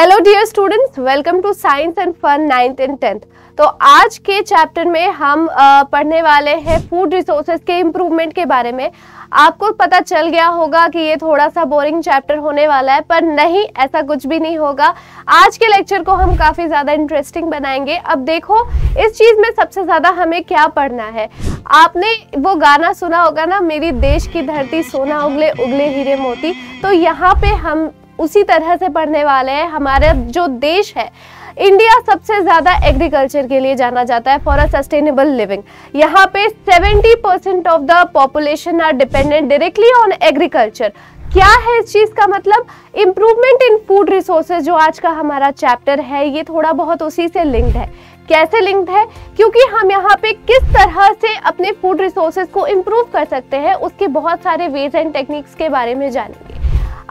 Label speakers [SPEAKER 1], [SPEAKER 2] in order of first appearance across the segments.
[SPEAKER 1] Hello dear students welcome to science and fun ninth and tenth तो आज के chapter में हम पढ़ने वाले हैं फूड रिसोर्सेज के इम्प्रूवमेंट के बारे में आपको पता चल गया होगा कि ये थोड़ा सा बोरिंग चैप्टर होने वाला है पर नहीं ऐसा कुछ भी नहीं होगा आज के लेक्चर को हम काफ़ी ज़्यादा इंटरेस्टिंग बनाएंगे अब देखो इस चीज़ में सबसे ज़्यादा हमें क्या पढ़ना है आपने वो गाना सुना होगा ना मेरी देश की धरती सोना उगले उगले हीरे मोती तो यहाँ पे हम उसी तरह से पढ़ने वाले हैं हमारा जो देश है इंडिया सबसे ज़्यादा एग्रीकल्चर के लिए जाना जाता है फॉर अ सस्टेनेबल लिविंग यहाँ पे 70 percent of the population are dependent directly on agriculture क्या है इस चीज़ का मतलब इम्प्रूवमेंट इन फूड रिसोर्सेज जो आज का हमारा चैप्टर है ये थोड़ा बहुत उसी से लिंक्ड है कैसे लिंक्ड है क्योंकि हम यहाँ पे किस तरह से अपने फूड रिसोर्सेज को इम्प्रूव कर सकते हैं उसके बहुत सारे वेज एंड टेक्निक्स के बारे में जानेंगे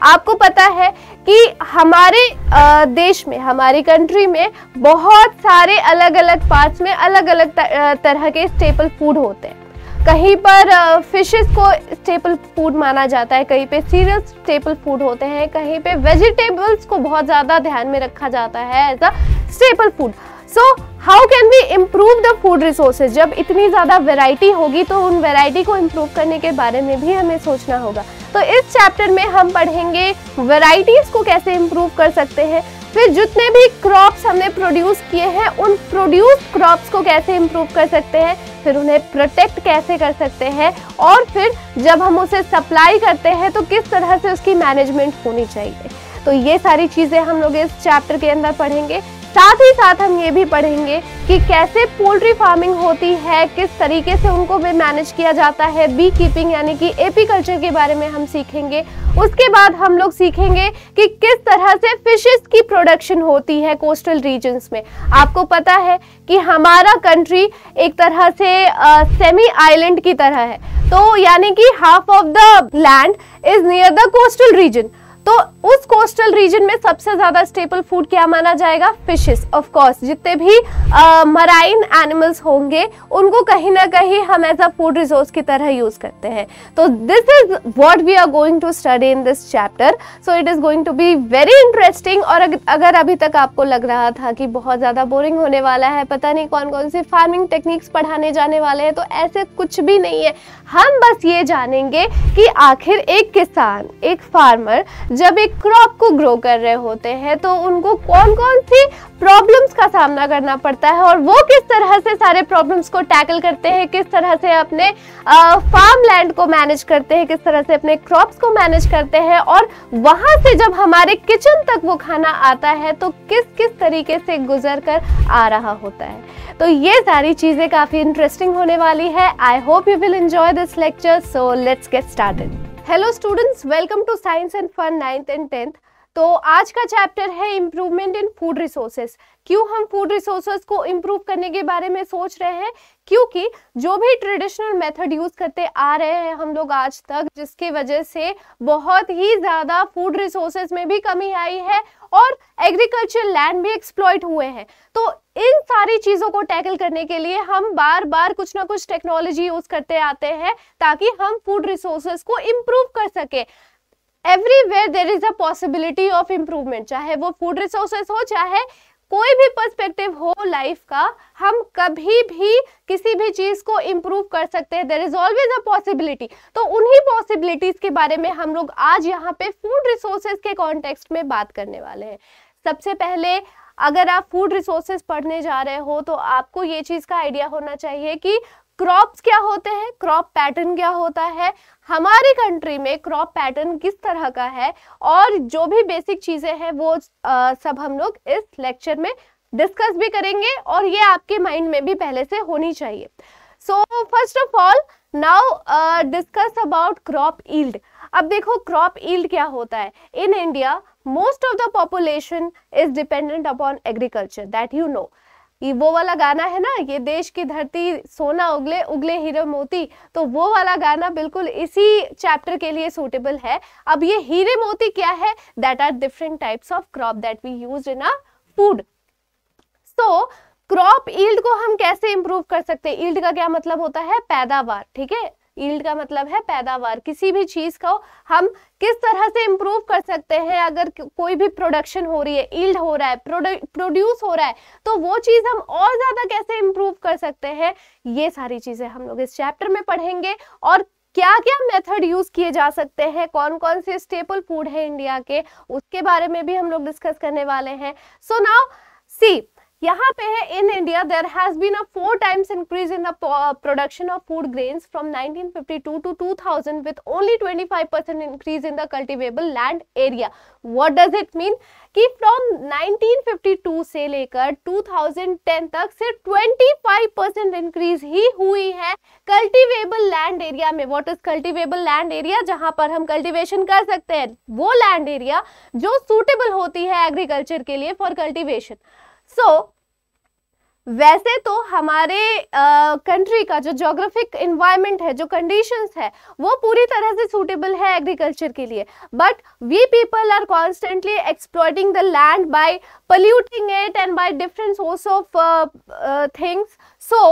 [SPEAKER 1] आपको पता है कि हमारे देश में हमारी कंट्री में बहुत सारे अलग अलग पार्ट्स में अलग अलग तरह के स्टेपल फूड होते हैं कहीं पर फिशेस को स्टेपल फूड माना जाता है कहीं पे सीरियल स्टेपल फूड होते हैं कहीं पे वेजिटेबल्स को बहुत ज़्यादा ध्यान में रखा जाता है as a staple food so how can we improve the food resources जब इतनी ज़्यादा वेराइटी होगी तो उन वेराइटी को इम्प्रूव करने के बारे में भी हमें सोचना होगा तो इस चैप्टर में हम पढ़ेंगे वेराइटीज़ को कैसे इम्प्रूव कर सकते हैं फिर जितने भी क्रॉप्स हमने प्रोड्यूस किए हैं उन प्रोड्यूस क्रॉप्स को कैसे इम्प्रूव कर सकते हैं फिर उन्हें प्रोटेक्ट कैसे कर सकते हैं और फिर जब हम उसे सप्लाई करते हैं तो किस तरह से उसकी मैनेजमेंट होनी चाहिए तो ये सारी चीज़ें हम लोग इस चैप्टर के अंदर पढ़ेंगे साथ ही साथ हम ये भी पढ़ेंगे कि कैसे पोल्ट्री फार्मिंग होती है किस तरीके से उनको भी मैनेज किया जाता है बी कीपिंग यानी कि एपीकल्चर के बारे में हम सीखेंगे उसके बाद हम लोग सीखेंगे कि किस तरह से फिशेस की प्रोडक्शन होती है कोस्टल रीजन्स में आपको पता है कि हमारा कंट्री एक तरह से सेमी आइलैंड की तरह है तो यानी कि half of the land is near the coastal region तो उस कोस्टल रीजन में सबसे ज्यादा स्टेपल फूड क्या माना जाएगा फिशेस ऑफ कोर्स जितने भी मराइन एनिमल्स होंगे उनको कहीं ना कहीं हम एज अ फूड रिसोर्स की तरह यूज करते हैं तो this is what we are going to study in this chapter so it is going to be very interesting और अगर अभी तक आपको लग रहा था कि बहुत ज्यादा बोरिंग होने वाला है पता नहीं कौन कौन सी फार्मिंग टेक्निक्स पढ़ाने जाने वाले हैं तो ऐसे कुछ भी नहीं है हम बस ये जानेंगे कि आखिर एक किसान एक फार्मर जब एक क्रॉप को ग्रो कर रहे होते हैं तो उनको कौन कौन सी प्रॉब्लम्स का सामना करना पड़ता है और वो किस तरह से सारे प्रॉब्लम्स को टैकल करते हैं किस तरह से अपने फार्म लैंड को मैनेज करते हैं किस तरह से अपने क्रॉप्स को मैनेज करते हैं और वहाँ से जब हमारे किचन तक वो खाना आता है तो किस किस तरीके से गुजर कर आ रहा होता है तो ये सारी चीज़ें काफ़ी इंटरेस्टिंग होने वाली है I hope you will enjoy this lecture so let's get started Hello students, welcome to Science and Fun 9th and 10th. तो आज का चैप्टर है इम्प्रूवमेंट इन फूड रिसोर्सेस क्यों हम फूड रिसोर्सेस को इम्प्रूव करने के बारे में सोच रहे हैं क्योंकि जो भी ट्रेडिशनल मेथड यूज़ करते आ रहे हैं हम लोग आज तक जिसके वजह से बहुत ही ज़्यादा फूड रिसोर्सेज में भी कमी आई है और एग्रीकल्चर लैंड भी एक्सप्लॉयट हुए हैं तो इन सारी चीज़ों को टैकल करने के लिए हम बार बार कुछ ना कुछ टेक्नोलॉजी यूज़ करते आते हैं ताकि हम फूड रिसोर्सेज को इम्प्रूव कर सके everywhere there is a possibility of improvement चाहे वो फूड रिसोर्सेस हो चाहे कोई भी पर्सपेक्टिव हो लाइफ का हम कभी भी किसी भी चीज़ को इम्प्रूव कर सकते हैं there is always a possibility तो उन्हीं पॉसिबिलिटीज़ के बारे में हम लोग आज यहाँ पे फूड रिसोर्सेज के कॉन्टेक्स्ट में बात करने वाले हैं सबसे पहले अगर आप फूड रिसोर्सेज पढ़ने जा रहे हो तो आपको ये चीज़ का आइडिया होना चाहिए कि क्रॉप्स क्या होते हैं क्रॉप पैटर्न क्या होता है हमारी कंट्री में क्रॉप पैटर्न किस तरह का है और जो भी बेसिक चीज़ें हैं वो आ, सब हम लोग इस लेक्चर में डिस्कस भी करेंगे और ये आपके माइंड में भी पहले से होनी चाहिए so first of all now discuss about crop yield अब देखो क्रॉप ईल्ड क्या होता है in India most of the population is dependent upon agriculture that you know ये वो वाला गाना है ना ये देश की धरती सोना उगले उगले हीरे मोती तो वो वाला गाना बिल्कुल इसी चैप्टर के लिए सूटेबल है अब ये हीरे मोती क्या है that are different types of crop that we use in a food so crop yield को हम कैसे इंप्रूव कर सकते हैं ईल्ड का क्या मतलब होता है पैदावार ठीक है ईल्ड का मतलब है पैदावार किसी भी चीज़ को हम किस तरह से इम्प्रूव कर सकते हैं अगर कोई भी प्रोडक्शन हो रही है ईल्ड हो रहा है प्रोड्यूस हो रहा है तो वो चीज़ हम और ज़्यादा कैसे इम्प्रूव कर सकते हैं ये सारी चीज़ें हम लोग इस चैप्टर में पढ़ेंगे और क्या क्या मेथड यूज किए जा सकते हैं कौन कौन से स्टेपल फूड है इंडिया के उसके बारे में भी हम लोग डिस्कस करने वाले हैं सो नाउ सी यहाँ पे है in India there has been a four times increase in the production of food grains from 1952 to 2000 with only 25 percent increase in the cultivable land area what does it mean कि फ्रॉम 1952 से लेकर 2010 तक सिर्फ 25 percent increase ही हुई है cultivable land area में what is cultivable land area जहां पर हम कल्टिवेशन कर सकते हैं वो लैंड एरिया जो सूटेबल होती है एग्रीकल्चर के लिए फॉर कल्टिवेशन सो so, वैसे तो हमारे कंट्री का जो जोग्राफिक इन्वायरमेंट है जो कंडीशंस है वो पूरी तरह से सूटेबल है एग्रीकल्चर के लिए but we people are constantly exploiting the land by polluting it and by different source of things so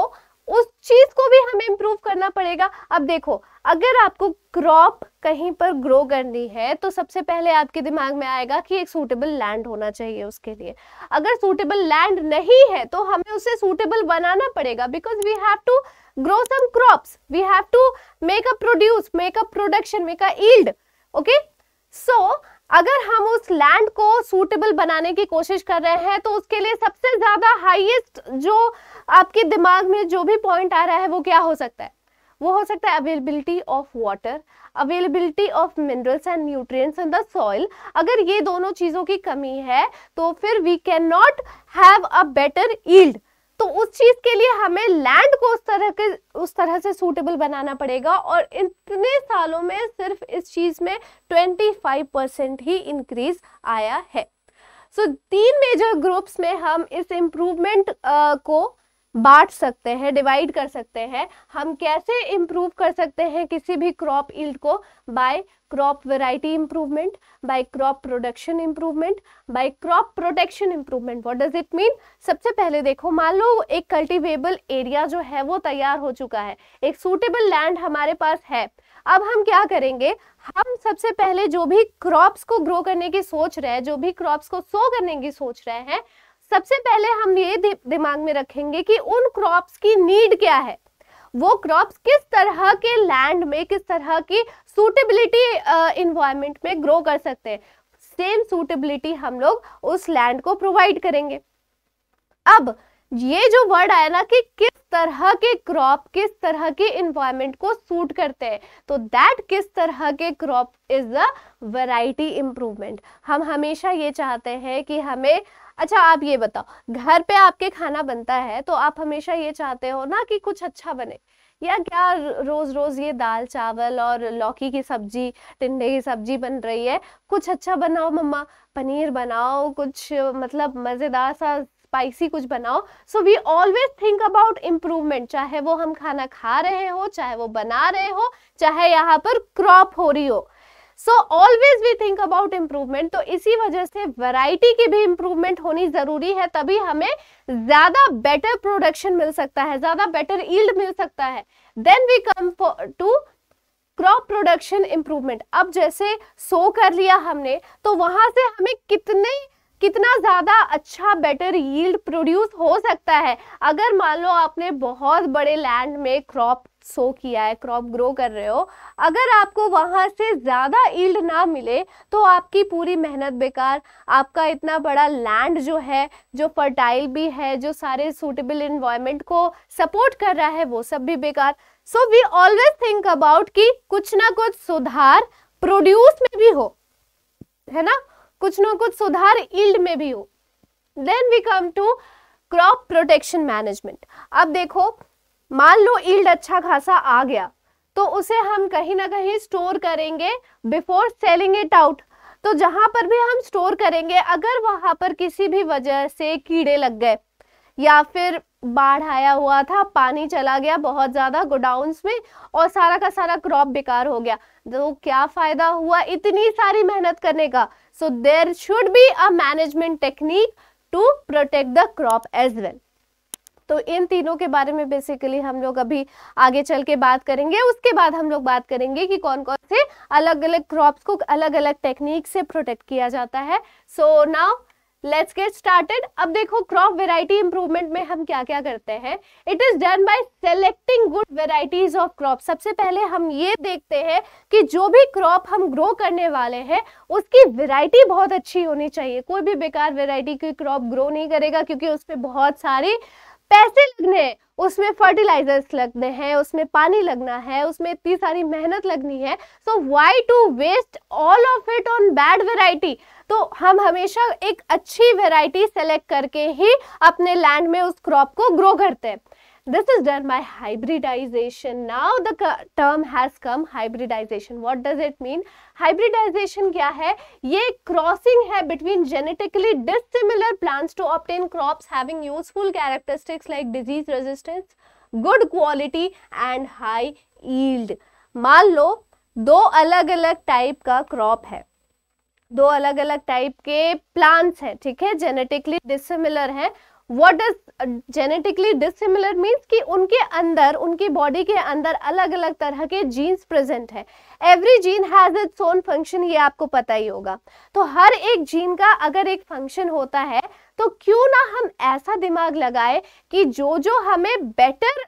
[SPEAKER 1] उस चीज़ को भी हमें इम्प्रूव करना पड़ेगा अब देखो अगर आपको क्रॉप कहीं पर ग्रो करनी है तो सबसे पहले आपके दिमाग में आएगा कि एक सूटेबल लैंड होना चाहिए उसके लिए अगर सूटेबल लैंड नहीं है तो हमें उसे सूटेबल बनाना पड़ेगा because we have to grow some crops we have to make a produce make a production make a yield okay so अगर हम उस लैंड को सूटेबल बनाने की कोशिश कर रहे हैं तो उसके लिए सबसे ज़्यादा हाइएस्ट जो आपके दिमाग में जो भी पॉइंट आ रहा है वो क्या हो सकता है वो हो सकता है availability of water availability of minerals and nutrients in the soil अगर ये दोनों चीज़ों की कमी है तो फिर we can not have a better yield तो उस चीज के लिए हमें लैंड को उस तरह के उस तरह से सूटेबल बनाना पड़ेगा और इतने सालों में सिर्फ इस चीज में 25 परसेंट ही इंक्रीज आया है सो so, तीन मेजर ग्रुप्स में हम इस इम्प्रूवमेंट uh, को बांट सकते हैं डिवाइड कर सकते हैं हम कैसे इम्प्रूव कर सकते हैं किसी भी क्रॉप ईल्ड को by crop variety improvement by crop production improvement by crop protection improvement what does it mean सबसे पहले देखो मान लो एक कल्टीवेबल एरिया जो है वो तैयार हो चुका है एक सूटेबल लैंड हमारे पास है अब हम क्या करेंगे हम सबसे पहले जो भी क्रॉप्स को ग्रो करने की सोच रहे हैं जो भी क्रॉप्स को सो करने की सोच रहे हैं सबसे पहले हम ये दि दिमाग में रखेंगे कि उन क्रॉप्स की नीड क्या है वो क्रॉप्स किस तरह के लैंड में किस तरह की सूटेबिलिटी इन्वायरमेंट में ग्रो कर सकते हैं सेम सूटेबिलिटी हम लोग उस लैंड को प्रोवाइड करेंगे अब ये जो वर्ड आया ना कि किस तरह के क्रॉप किस तरह के इन्वायरमेंट को सूट करते हैं तो दैट किस तरह के crop is a variety improvement हम हमेशा ये चाहते हैं कि हमें अच्छा आप ये बताओ घर पे आपके खाना बनता है तो आप हमेशा ये चाहते हो ना कि कुछ अच्छा बने या क्या रोज रोज ये दाल चावल और लौकी की सब्जी टिंडे की सब्जी बन रही है कुछ अच्छा बनाओ मम्मा पनीर बनाओ कुछ मतलब मज़ेदार सा स्पाइसी कुछ बनाओ so we always think about improvement चाहे वो हम खाना खा रहे हो चाहे वो बना रहे हो चाहे यहाँ पर क्रॉप हो रही हो so always we think about improvement तो इसी वजह से वैरायटी की भी इम्प्रूवमेंट होनी ज़रूरी है तभी हमें ज़्यादा बेटर प्रोडक्शन मिल सकता है ज़्यादा बेटर ईल्ड मिल सकता है then we come to crop production improvement अब जैसे सो कर लिया हमने तो वहां से हमें कितने कितना ज़्यादा अच्छा बेटर यील्ड प्रोड्यूस हो सकता है अगर मान लो आपने बहुत बड़े लैंड में क्रॉप सो किया है क्रॉप ग्रो कर रहे हो अगर आपको वहाँ से ज़्यादा ईल्ड ना मिले तो आपकी पूरी मेहनत बेकार आपका इतना बड़ा लैंड जो है जो फर्टाइल भी है जो सारे सूटेबल इन्वायरमेंट को सपोर्ट कर रहा है वो सब भी बेकार so we always think about कि कुछ ना कुछ सुधार प्रोड्यूस में भी हो है ना कुछ ना कुछ सुधार ईल्ड में भी हो then we come to crop protection management अब देखो मान लो ईल्ड अच्छा खासा आ गया तो उसे हम कहीं ना कहीं स्टोर करेंगे बिफोर सेलिंग इट आउट तो जहां पर भी हम स्टोर करेंगे अगर वहां पर किसी भी वजह से कीड़े लग गए या फिर बाढ़ आया हुआ था पानी चला गया बहुत ज़्यादा गोडाउन में और सारा का सारा क्रॉप बेकार हो गया तो क्या फ़ायदा हुआ इतनी सारी मेहनत करने का so there should be a management technique to protect the crop as well तो इन तीनों के बारे में बेसिकली हम लोग अभी आगे चल के बात करेंगे उसके बाद हम लोग बात करेंगे कि कौन कौन से अलग अलग क्रॉप्स को अलग अलग टेक्निक से प्रोटेक्ट किया जाता है so now let's get started अब देखो क्रॉप वेराइटी इंप्रूवमेंट में हम क्या क्या करते हैं it is done by selecting good varieties of crop सबसे पहले हम ये देखते हैं कि जो भी क्रॉप हम ग्रो करने वाले हैं उसकी वेराइटी बहुत अच्छी होनी चाहिए कोई भी बेकार वेराइटी की क्रॉप ग्रो नहीं करेगा क्योंकि उस पर बहुत सारी पैसे लगने हैं उसमें फर्टिलाइजर्स लगने हैं उसमें पानी लगना है उसमें इतनी सारी मेहनत लगनी है so why to waste all of it on bad variety तो हम हमेशा एक अच्छी वेराइटी सेलेक्ट करके ही अपने लैंड में उस क्रॉप को ग्रो करते हैं this is done by hybridization now the term has come hybridization what does it mean hybridization kya hai ye crossing hai between genetically dissimilar plants to obtain crops having useful characteristics like disease resistance good quality and high yield maan lo do alag alag type ka crop hai दो अलग अलग type के plants हैं ठीक है genetically dissimilar हैं what is genetically dissimilar means कि उनके अंदर उनकी बॉडी के अंदर अलग अलग तरह के जीन्स प्रेजेंट है every gene has its own function ये आपको पता ही होगा तो हर एक जीन का अगर एक फंक्शन होता है तो क्यों ना हम ऐसा दिमाग लगाए कि जो जो हमें बेटर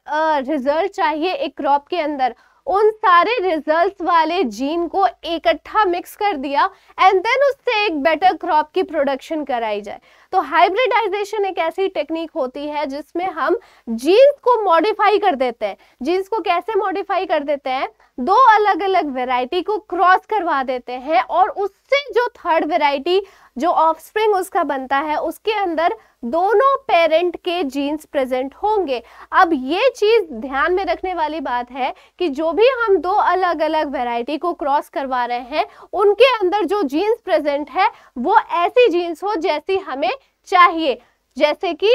[SPEAKER 1] रिजल्ट uh, चाहिए एक क्रॉप के अंदर उन सारे रिजल्ट्स वाले जीन को इकट्ठा मिक्स कर दिया एंड देन उससे एक बेटर क्रॉप की प्रोडक्शन कराई जाए तो हाइब्रिडाइजेशन एक ऐसी टेक्निक होती है जिसमें हम जीन्स को मॉडिफाई कर देते हैं जीन्स को कैसे मॉडिफाई कर देते हैं दो अलग अलग वेराइटी को क्रॉस करवा देते हैं और उससे जो थर्ड वेराइटी जो ऑफस्प्रिंग उसका बनता है उसके अंदर दोनों पेरेंट के जीन्स प्रेजेंट होंगे अब ये चीज़ ध्यान में रखने वाली बात है कि जो भी हम दो अलग अलग वेराइटी को क्रॉस करवा रहे हैं उनके अंदर जो जीन्स प्रेजेंट है वो ऐसी जीन्स हो जैसी हमें चाहिए जैसे कि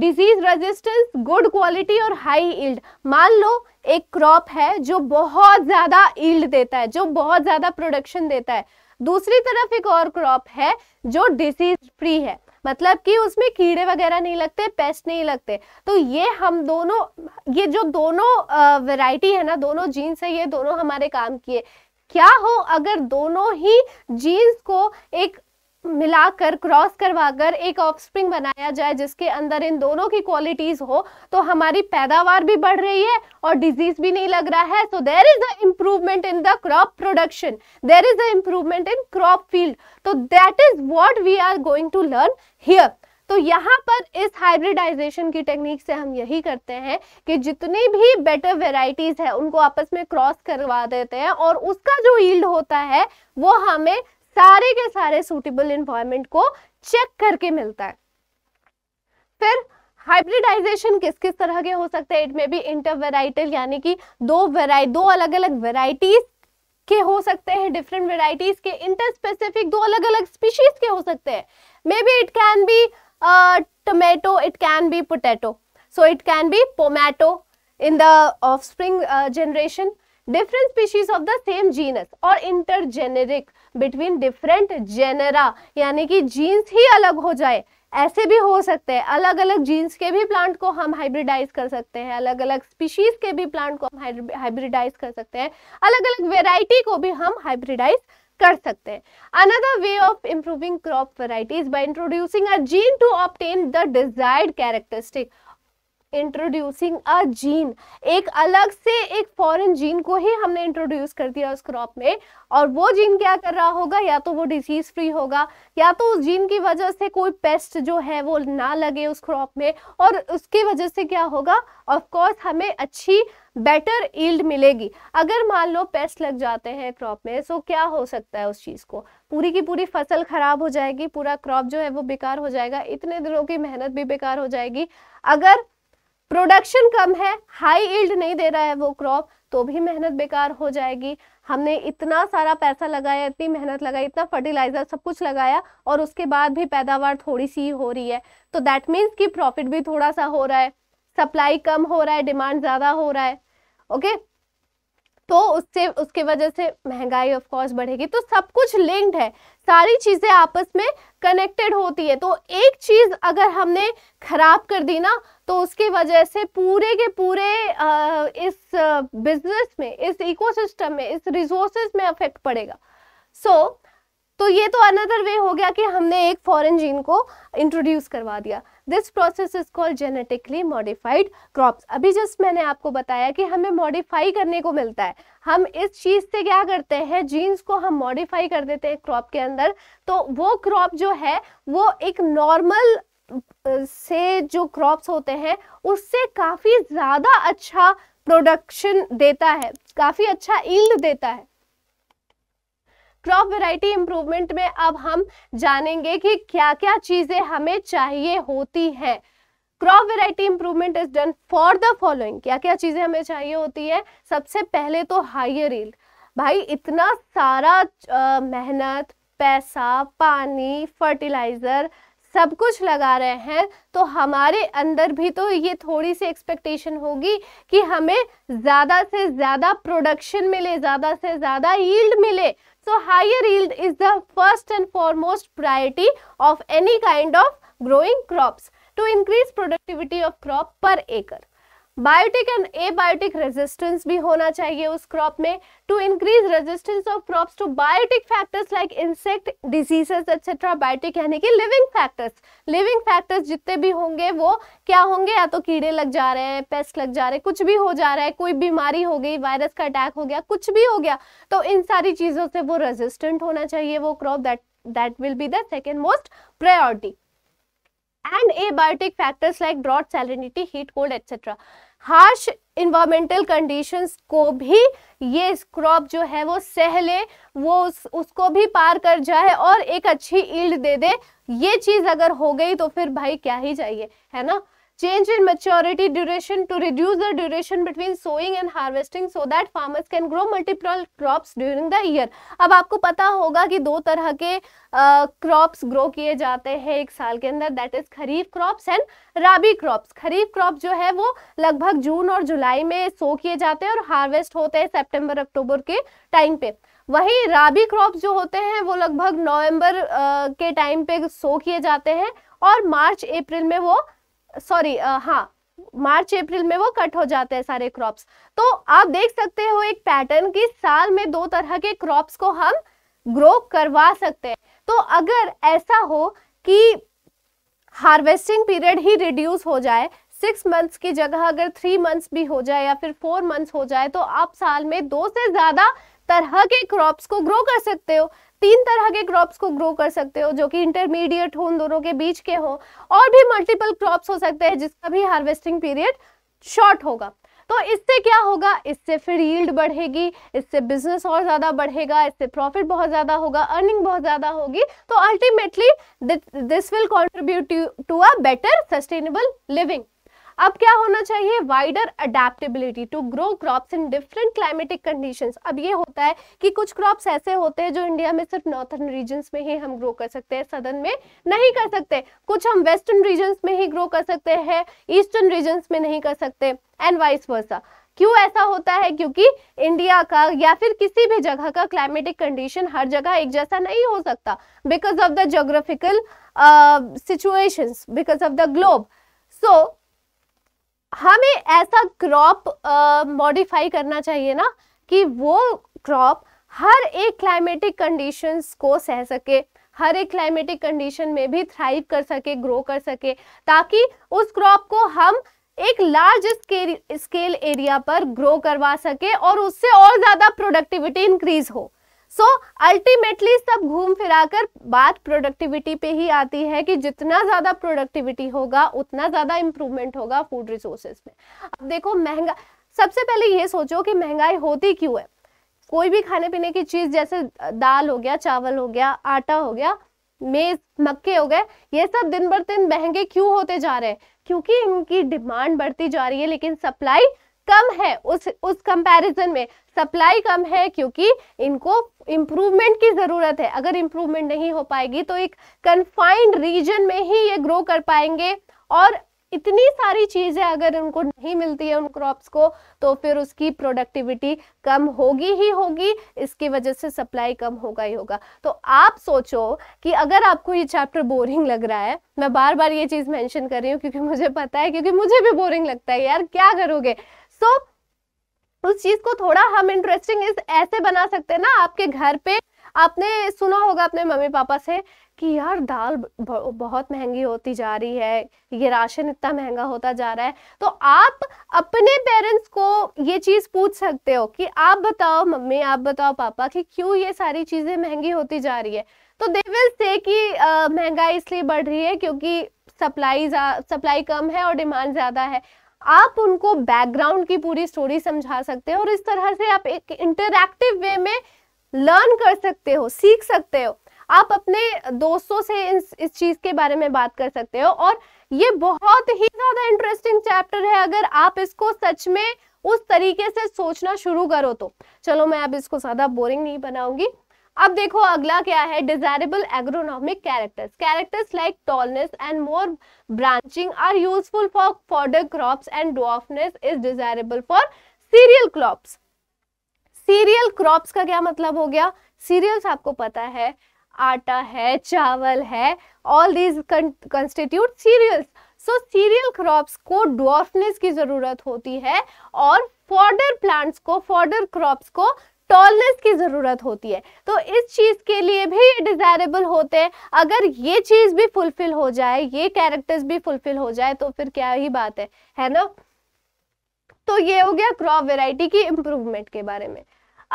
[SPEAKER 1] डिजीज रेजिस्टेंस गुड क्वालिटी और हाई ईल्ड मान लो एक क्रॉप है जो बहुत ज़्यादा ईल्ड देता है जो बहुत ज़्यादा प्रोडक्शन देता है दूसरी तरफ एक और क्रॉप है जो डिसीज फ्री है मतलब कि उसमें कीड़े वगैरह नहीं लगते पेस्ट नहीं लगते तो ये हम दोनों ये जो दोनों वेराइटी है ना दोनों जीन्स है ये दोनों हमारे काम किए क्या हो अगर दोनों ही जीन्स को एक मिलाकर क्रॉस करवाकर एक ऑफस्प्रिंग बनाया जाए जिसके अंदर इन दोनों की क्वालिटीज हो तो हमारी पैदावार भी बढ़ रही है और डिजीज भी नहीं लग रहा है so there is the improvement in the crop production there is the improvement in crop field तो that is what we are going to learn here तो यहाँ पर इस हाइब्रिडाइजेशन की टेक्निक से हम यही करते हैं कि जितनी भी बेटर वेराइटीज है उनको आपस में क्रॉस करवा देते हैं और उसका जो ईल्ड होता है वो हमें सारे के सारे सूटेबल इन्वायरमेंट को चेक करके मिलता है फिर हाइब्रिडाइजेशन किस किस तरह के हो सकते हैं it may be inter varietal यानी कि दो वेराइ दो अलग अलग वेराइटीज के हो सकते हैं डिफरेंट वेराइटीज के इंटर स्पेसिफिक दो अलग अलग स्पीशीज के हो सकते हैं may be it can be tomato it can be potato so it can be pomato in the offspring generation different species of the same genus और intergeneric between different genera यानी कि jeans ही अलग हो जाए ऐसे भी हो सकते हैं अलग अलग जीन्स के भी प्लांट को हम हाइब्रिडाइज कर सकते हैं अलग अलग स्पीशीज के भी प्लांट को हम हाइब्रिडाइज कर सकते हैं अलग अलग वेराइटी को भी हम हाइब्रिडाइज कर सकते हैं another way of improving crop varieties by introducing a gene to obtain the desired characteristic introducing a gene एक अलग से एक फॉरेन जीन को ही हमने इंट्रोड्यूस कर दिया उस क्रॉप में और वो जीन क्या कर रहा होगा या तो वो डिजीज फ्री होगा या तो उस जीन की वजह से कोई पेस्ट जो है वो ना लगे उस क्रॉप में और उसकी वजह से क्या होगा ऑफ कोर्स हमें अच्छी बेटर ईल्ड मिलेगी अगर मान लो पेस्ट लग जाते हैं क्रॉप में सो तो क्या हो सकता है उस चीज़ को पूरी की पूरी फसल खराब हो जाएगी पूरा क्रॉप जो है वो बेकार हो जाएगा इतने दिनों की मेहनत भी बेकार हो जाएगी अगर प्रोडक्शन कम है हाई ईल्ड नहीं दे रहा है वो क्रॉप तो भी मेहनत बेकार हो जाएगी हमने इतना सारा पैसा लगाया इतनी मेहनत लगाई इतना फर्टिलाइजर सब कुछ लगाया और उसके बाद भी पैदावार थोड़ी सी हो रही है तो दैट मीन्स कि प्रॉफिट भी थोड़ा सा हो रहा है सप्लाई कम हो रहा है डिमांड ज़्यादा हो रहा है ओके तो उससे उसके वजह से महंगाई ऑफ बढ़ेगी तो सब कुछ लिंक्ड है सारी चीज़ें आपस में कनेक्टेड होती है तो एक चीज़ अगर हमने खराब कर दी ना तो उसकी वजह से पूरे के पूरे इस बिजनेस में इस इकोसिस्टम में इस रिसोर्सेज में अफेक्ट पड़ेगा सो so, तो ये तो अनदर वे हो गया कि हमने एक फॉरेन जीन को इंट्रोड्यूस करवा दिया this process is called genetically modified crops अभी जस्ट मैंने आपको बताया कि हमें मॉडिफाई करने को मिलता है हम इस चीज़ से क्या करते हैं जीन्स को हम मॉडिफाई कर देते हैं क्रॉप के अंदर तो वो क्रॉप जो है वो एक नॉर्मल से जो क्रॉप्स होते हैं उससे काफ़ी ज़्यादा अच्छा प्रोडक्शन देता है काफ़ी अच्छा ईल्ड देता है क्रॉप वैरायटी इंप्रूवमेंट में अब हम जानेंगे कि क्या क्या चीज़ें हमें चाहिए होती हैं crop variety improvement is done for the following क्या क्या चीज़ें हमें चाहिए होती है सबसे पहले तो हाइयर ईल्ड भाई इतना सारा मेहनत पैसा पानी फर्टिलाइज़र सब कुछ लगा रहे हैं तो हमारे अंदर भी तो ये थोड़ी सी एक्सपेक्टेशन होगी कि हमें ज़्यादा से ज़्यादा प्रोडक्शन मिले ज़्यादा से ज़्यादा ईल्ड मिले so higher yield is the first and foremost priority of any kind of growing crops to increase productivity of crop per एकड़ बायोटिक एंड एबायोटिक रेजिस्टेंस भी होना चाहिए उस क्रॉप में to increase resistance of crops to biotic factors like insect diseases etcetera biotic यानी कि living factors living factors जितने भी होंगे वो क्या होंगे या तो कीड़े लग जा रहे हैं पेस्ट लग जा रहे हैं कुछ भी हो जा रहा है कोई बीमारी हो गई वायरस का अटैक हो गया कुछ भी हो गया तो इन सारी चीज़ों से वो रेजिस्टेंट होना चाहिए वो crop that that will be the second most priority and abiotic factors like drought salinity heat cold etcetera harsh environmental conditions को भी ये क्रॉप जो है वो सह ले वो उस, उसको भी पार कर जाए और एक अच्छी ईल्ड दे दे ये चीज़ अगर हो गई तो फिर भाई क्या ही चाहिए है ना change in maturity duration to reduce the duration between sowing and harvesting so that farmers can grow multiple crops during the year अब आपको पता होगा कि दो तरह के क्रॉप्स uh, ग्रो किए जाते हैं एक साल के अंदर that is kharif crops and rabi crops kharif crop जो है वो लगभग जून और जुलाई में सो किए जाते हैं और हार्वेस्ट होते हैं सितंबर अक्टूबर के टाइम पे वहीं राबी क्रॉप जो होते हैं वो लगभग नवंबर uh, के टाइम पे सो किए जाते हैं और मार्च अप्रैल में वो सॉरी हाँ मार्च अप्रैल में वो कट हो जाते हैं सारे क्रॉप्स तो आप देख सकते हो एक पैटर्न की साल में दो तरह के क्रॉप्स को हम ग्रो करवा सकते हैं तो अगर ऐसा हो कि हार्वेस्टिंग पीरियड ही रिड्यूस हो जाए सिक्स मंथ्स की जगह अगर थ्री मंथ्स भी हो जाए या फिर फोर मंथ्स हो जाए तो आप साल में दो से ज़्यादा तरह के क्रॉप्स को ग्रो कर सकते हो तीन तरह के क्रॉप्स को ग्रो कर सकते हो जो कि इंटरमीडिएट हो उन दोनों के बीच के हो और भी मल्टीपल क्रॉप्स हो सकते हैं जिसका भी हार्वेस्टिंग पीरियड शॉर्ट होगा तो इससे क्या होगा इससे फिर यील्ड बढ़ेगी इससे बिजनेस और ज़्यादा बढ़ेगा इससे प्रॉफिट बहुत ज़्यादा होगा अर्निंग बहुत ज़्यादा होगी तो ultimately this will contribute to a better sustainable living अब क्या होना चाहिए wider adaptability to grow crops in different climatic conditions अब ये होता है कि कुछ क्रॉप्स ऐसे होते हैं जो इंडिया में सिर्फ नॉर्थन रीजन्स में ही हम ग्रो कर सकते हैं सदर्न में नहीं कर सकते कुछ हम वेस्टर्न रीजन्स में ही ग्रो कर सकते हैं ईस्टर्न रीजन्स में नहीं कर सकते एंड वाइस वर्सा क्यों ऐसा होता है क्योंकि इंडिया का या फिर किसी भी जगह का क्लाइमेटिक कंडीशन हर जगह एक जैसा नहीं हो सकता because of the geographical situations because of the globe so हमें ऐसा क्रॉप मॉडिफाई करना चाहिए ना कि वो क्रॉप हर एक क्लाइमेटिक कंडीशंस को सह सके हर एक क्लाइमेटिक कंडीशन में भी थ्राइव कर सके ग्रो कर सके ताकि उस क्रॉप को हम एक लार्ज स्केल स्केल एरिया पर ग्रो करवा सके और उससे और ज़्यादा प्रोडक्टिविटी इंक्रीज हो सो अल्टीमेटली सब घूम फिराकर बात प्रोडक्टिविटी पे ही आती है कि जितना ज़्यादा प्रोडक्टिविटी होगा उतना ज़्यादा इंप्रूवमेंट होगा फूड रिसोर्सेज में अब देखो महंगा सबसे पहले ये सोचो कि महंगाई होती क्यों है कोई भी खाने पीने की चीज़ जैसे दाल हो गया चावल हो गया आटा हो गया मेज मक्के हो गए ये सब दिन बर दिन महंगे क्यों होते जा रहे हैं क्योंकि इनकी डिमांड बढ़ती जा रही है लेकिन सप्लाई कम है उस उस कंपैरिजन में सप्लाई कम है क्योंकि इनको इम्प्रूवमेंट की ज़रूरत है अगर इम्प्रूवमेंट नहीं हो पाएगी तो एक कन्फाइंड रीजन में ही ये ग्रो कर पाएंगे और इतनी सारी चीज़ें अगर उनको नहीं मिलती है उन क्रॉप्स को तो फिर उसकी प्रोडक्टिविटी कम होगी ही होगी इसकी वजह से सप्लाई कम होगा ही होगा तो आप सोचो कि अगर आपको ये चैप्टर बोरिंग लग रहा है मैं बार बार ये चीज़ मेंशन कर रही हूँ क्योंकि मुझे पता है क्योंकि मुझे भी बोरिंग लगता है यार क्या करोगे सो so, उस चीज को थोड़ा हम इंटरेस्टिंग इस ऐसे बना सकते हैं ना आपके घर पे आपने सुना होगा अपने मम्मी पापा से कि यार दाल बहुत महंगी होती जा रही है ये राशन इतना महंगा होता जा रहा है तो आप अपने पेरेंट्स को ये चीज़ पूछ सकते हो कि आप बताओ मम्मी आप बताओ पापा कि क्यों ये सारी चीज़ें महंगी होती जा रही है तो दे विल से कि महंगाई इसलिए बढ़ रही है क्योंकि सप्लाई सप्लाई कम है और डिमांड ज़्यादा है आप उनको बैकग्राउंड की पूरी स्टोरी समझा सकते हो और इस तरह से आप एक इंटरक्टिव वे में लर्न कर सकते हो सीख सकते हो आप अपने दोस्तों से इस इस चीज़ के बारे में बात कर सकते हो और ये बहुत ही ज़्यादा इंटरेस्टिंग चैप्टर है अगर आप इसको सच में उस तरीके से सोचना शुरू करो तो चलो मैं अब इसको ज़्यादा बोरिंग नहीं बनाऊंगी अब देखो अगला क्या है desirable agronomic characters characters like tallness and more branching are useful for fodder crops and dwarfness is desirable for cereal crops cereal crops का क्या मतलब हो गया सीरियल्स आपको पता है आटा है चावल है all these constitute cereals so cereal crops को डॉफनेस की ज़रूरत होती है और फॉर्डर प्लांट्स को फॉर्डर क्रॉप्स को टॉलनेस की ज़रूरत होती है तो इस चीज़ के लिए भी ये डिज़ायरेबल होते हैं अगर ये चीज़ भी फुलफ़िल हो जाए ये कैरेक्टर्स भी फुलफ़िल हो जाए तो फिर क्या ही बात है है ना तो ये हो गया क्रॉप वेराइटी की इम्प्रूवमेंट के बारे में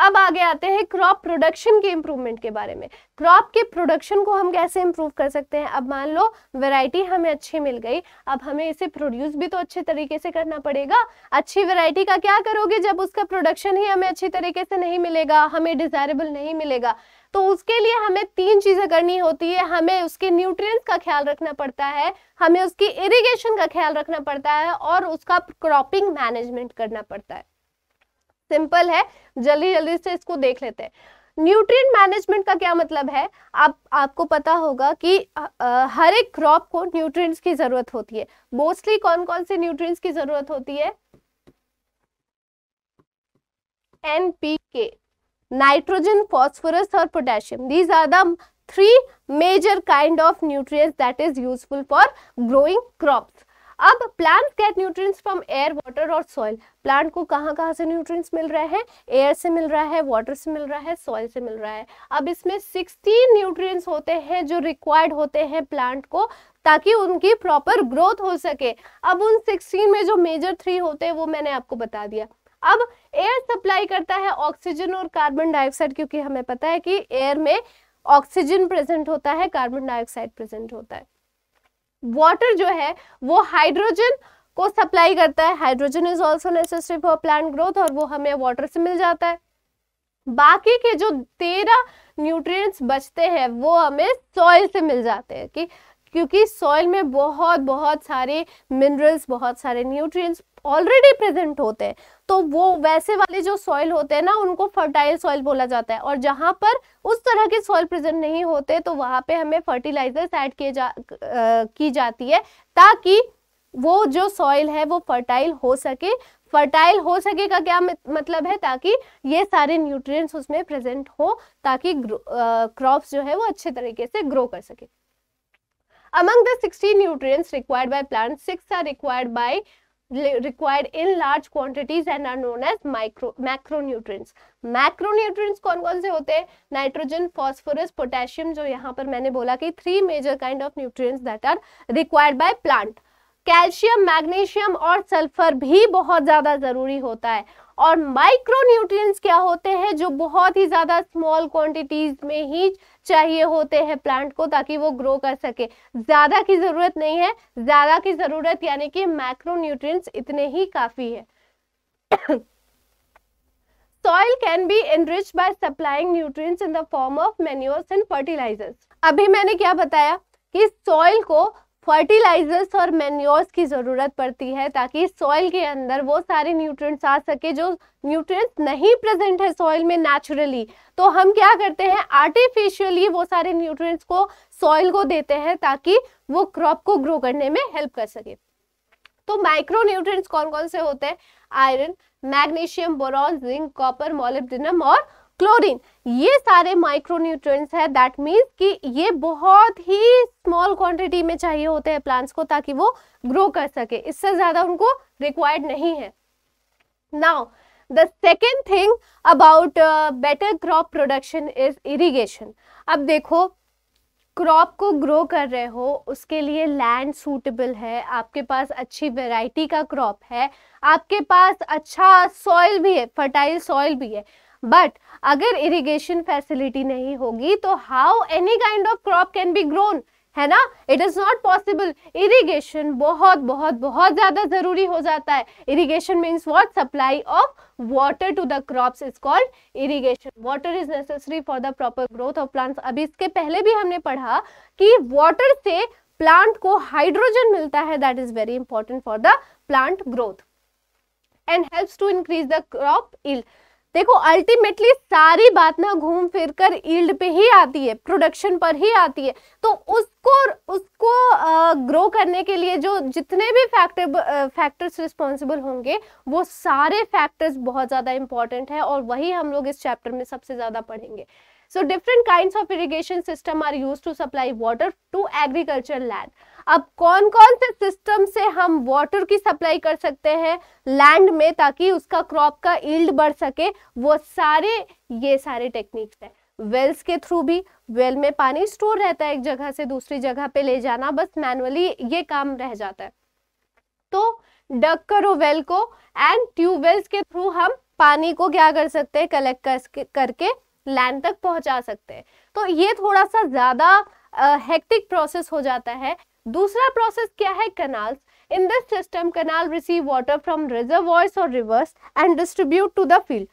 [SPEAKER 1] अब आगे आते हैं क्रॉप प्रोडक्शन के इम्प्रूवमेंट के बारे में क्रॉप के प्रोडक्शन को हम कैसे इम्प्रूव कर सकते हैं अब मान लो वैरायटी हमें अच्छी मिल गई अब हमें इसे प्रोड्यूस भी तो अच्छे तरीके से करना पड़ेगा अच्छी वैरायटी का क्या करोगे जब उसका प्रोडक्शन ही हमें अच्छी तरीके से नहीं मिलेगा हमें डिजायरेबल नहीं मिलेगा तो उसके लिए हमें तीन चीज़ें करनी होती है हमें उसके न्यूट्रिएंट्स का ख्याल रखना पड़ता है हमें उसकी इरिगेशन का ख्याल रखना पड़ता है और उसका क्रॉपिंग मैनेजमेंट करना पड़ता है सिंपल है जल्दी जल्दी से इसको देख लेते हैं न्यूट्रिएंट मैनेजमेंट का क्या मतलब है आप आपको पता होगा कि आ, हर एक क्रॉप को न्यूट्रिएंट्स की जरूरत होती है मोस्टली कौन कौन से न्यूट्रिएंट्स की जरूरत होती है एनपीके नाइट्रोजन फॉस्फोरस और potassium these are the three major kind of nutrients that is useful for growing crops अब plant get nutrients from air water और सॉइल प्लांट को कहाँ कहाँ से न्यूट्रिएंट्स मिल रहे हैं एयर से मिल रहा है वाटर से मिल रहा है सॉइल से मिल रहा है अब इसमें सिक्सटीन न्यूट्रिएंट्स होते हैं जो रिक्वायर्ड होते हैं प्लांट को ताकि उनकी प्रॉपर ग्रोथ हो सके अब उन सिक्सटीन में जो मेजर थ्री होते हैं वो मैंने आपको बता दिया अब एयर सप्लाई करता है ऑक्सीजन और कार्बन डाइऑक्साइड क्योंकि हमें पता है कि एयर में ऑक्सीजन प्रेजेंट होता है कार्बन डाइऑक्साइड प्रेजेंट होता है वाटर जो है वो हाइड्रोजन को सप्लाई करता है hydrogen is also necessary for plant growth और वो हमें वाटर से मिल जाता है बाकी के जो तेरह न्यूट्रिएंट्स बचते हैं वो हमें सॉइल से मिल जाते हैं कि क्योंकि सॉइल में बहुत बहुत सारे मिनरल्स बहुत सारे न्यूट्रिएंट्स ऑलरेडी प्रेजेंट होते हैं तो वो वैसे वाले जो सॉइल होते हैं ना उनको फर्टाइल सॉइल बोला जाता है और जहाँ पर उस तरह के सॉइल प्रेजेंट नहीं होते तो वहाँ पे हमें फर्टिलाइजर्स ऐड किए जा आ, की जाती है ताकि वो जो सॉइल है वो फर्टाइल हो सके फर्टाइल हो सके का क्या मतलब है ताकि ये सारे न्यूट्रिएंट्स उसमें प्रेजेंट हो ताकि क्रॉप्स जो है वो अच्छे तरीके से ग्रो कर सके among the 60 nutrients required by plant six are required by required in large quantities and are known as micro macronutrients macronutrients कौन कौन से होते हैं नाइट्रोजन फॉस्फोरस पोटेशियम जो यहाँ पर मैंने बोला कि three major kind of nutrients that are required by plant calcium magnesium और सल्फर भी बहुत ज़्यादा ज़रूरी होता है और माइक्रोन्यूट्रिएंट्स क्या होते हैं जो बहुत ही ज़्यादा स्मॉल क्वांटिटीज में ही चाहिए होते हैं प्लांट को ताकि वो ग्रो कर सके ज़्यादा की ज़रूरत नहीं है ज़्यादा की ज़रूरत यानी कि मैक्रोन्यूट्रिय इतने ही काफ़ी है soil can be enrich by supplying nutrient in the form of manures and fertilizers अभी मैंने क्या बताया कि सॉइल को फर्टिलाइजर्स और मैन्योर्स की ज़रूरत पड़ती है ताकि सॉइल के अंदर वो सारे न्यूट्रिएंट्स आ सके जो न्यूट्रिएंट्स नहीं प्रेजेंट है सॉइल में नेचुरली तो हम क्या करते हैं आर्टिफिशियली वो सारे न्यूट्रिएंट्स को सॉइल को देते हैं ताकि वो क्रॉप को ग्रो करने में हेल्प कर सके तो माइक्रो न्यूट्रिएंट्स कौन कौन से होते हैं iron magnesium boron zinc copper molybdenum और क्लोरीन ये सारे माइक्रोन्यूट्रिएंट्स है दैट मीन्स कि ये बहुत ही स्मॉल क्वांटिटी में चाहिए होते हैं प्लांट्स को ताकि वो ग्रो कर सके इससे ज़्यादा उनको रिक्वायर्ड नहीं है now the second thing about better crop production is irrigation अब देखो क्रॉप को ग्रो कर रहे हो उसके लिए लैंड सूटेबल है आपके पास अच्छी वैरायटी का क्रॉप है आपके पास अच्छा सॉइल भी है फर्टाइल सॉइल भी है बट अगर इरिगेशन फैसिलिटी नहीं होगी तो how any kind of crop can be grown है ना it is not possible irrigation बहुत बहुत बहुत ज़्यादा ज़रूरी हो जाता है irrigation means what supply of water to the crops is called irrigation water is necessary for the proper growth of plants अभी इसके पहले भी हमने पढ़ा कि वाटर से प्लांट को हाइड्रोजन मिलता है that is very important for the plant growth and help to increase the crop yield देखो अल्टीमेटली सारी बात ना घूम फिर कर ईल्ड पे ही आती है प्रोडक्शन पर ही आती है तो उसको उसको ग्रो करने के लिए जो जितने भी फैक्टर फैक्टर्स रिस्पॉन्सिबल होंगे वो सारे फैक्टर्स बहुत ज़्यादा इंपॉर्टेंट है और वही हम लोग इस चैप्टर में सबसे ज़्यादा पढ़ेंगे so different kind of irrigation system are use to supply water to agriculture land अब कौन कौन से सिस्टम से हम वाटर की सप्लाई कर सकते हैं लैंड में ताकि उसका क्रॉप का ईल्ड बढ़ सके वो सारे ये सारे टेक्निक्स हैं वेल्स के थ्रू भी वेल में पानी स्टोर रहता है एक जगह से दूसरी जगह पे ले जाना बस मैनुअली ये काम रह जाता है तो डक करो वेल को एंड ट्यूबवेल्स के थ्रू हम पानी को क्या कर सकते हैं कलेक्ट कर, करके लैंड तक पहुंचा सकते हैं तो ये थोड़ा सा ज़्यादा हेक्टिक प्रोसेस हो जाता है दूसरा प्रोसेस क्या है canal in this system canal receive water from reservoirs और rivers and distribute to the field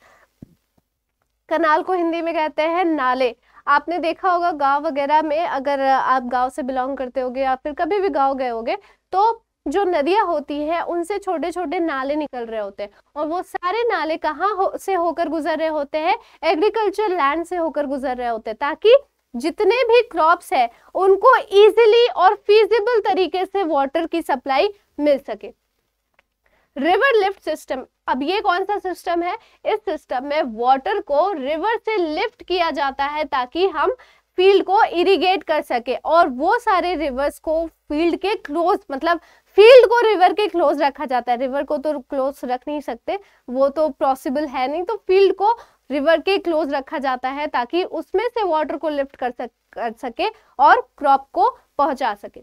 [SPEAKER 1] canal को हिंदी में कहते हैं नाले आपने देखा होगा गांव वगैरह में अगर आप गांव से बिलोंग करते होगे या फिर कभी भी गांव गए होगे तो जो नदियां होती हैं उनसे छोटे छोटे नाले निकल रहे होते हैं और वो सारे नाले कहाँ हो, से होकर गुजर रहे होते हैं एग्रीकल्चर लैंड से होकर गुजर रहे होते हैं ताकि जितने भी क्रॉप्स है उनको इजिली और फीजिबल तरीके से वाटर की सप्लाई मिल सके रिवर लिफ्ट सिस्टम अब ये कौन सा सिस्टम है इस सिस्टम में वाटर को रिवर से लिफ्ट किया जाता है ताकि हम फील्ड को इरिगेट कर सके और वो सारे रिवर्स को फील्ड के क्लोज मतलब फील्ड को रिवर के क्लोज रखा जाता है रिवर को तो क्लोज रख नहीं सकते वो तो पॉसिबल है नहीं तो फील्ड को रिवर के क्लोज रखा जाता है ताकि उसमें से वाटर को लिफ्ट कर, सक, कर सके और क्रॉप को पहुंचा सके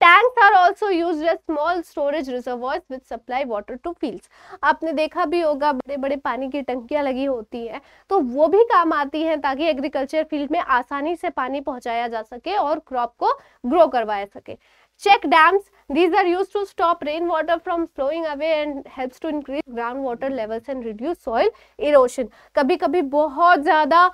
[SPEAKER 1] tanks are also use as small storage reservoirs with supply water to fields आपने देखा भी होगा बड़े बड़े पानी की टंकियां लगी होती हैं तो वो भी काम आती हैं ताकि एग्रीकल्चर फील्ड में आसानी से पानी पहुंचाया जा सके और क्रॉप को ग्रो करवाया सके Check dams. These are used to stop rainwater from flowing away and helps to increase groundwater levels and reduce soil erosion. कभी कभी बहुत ज़्यादा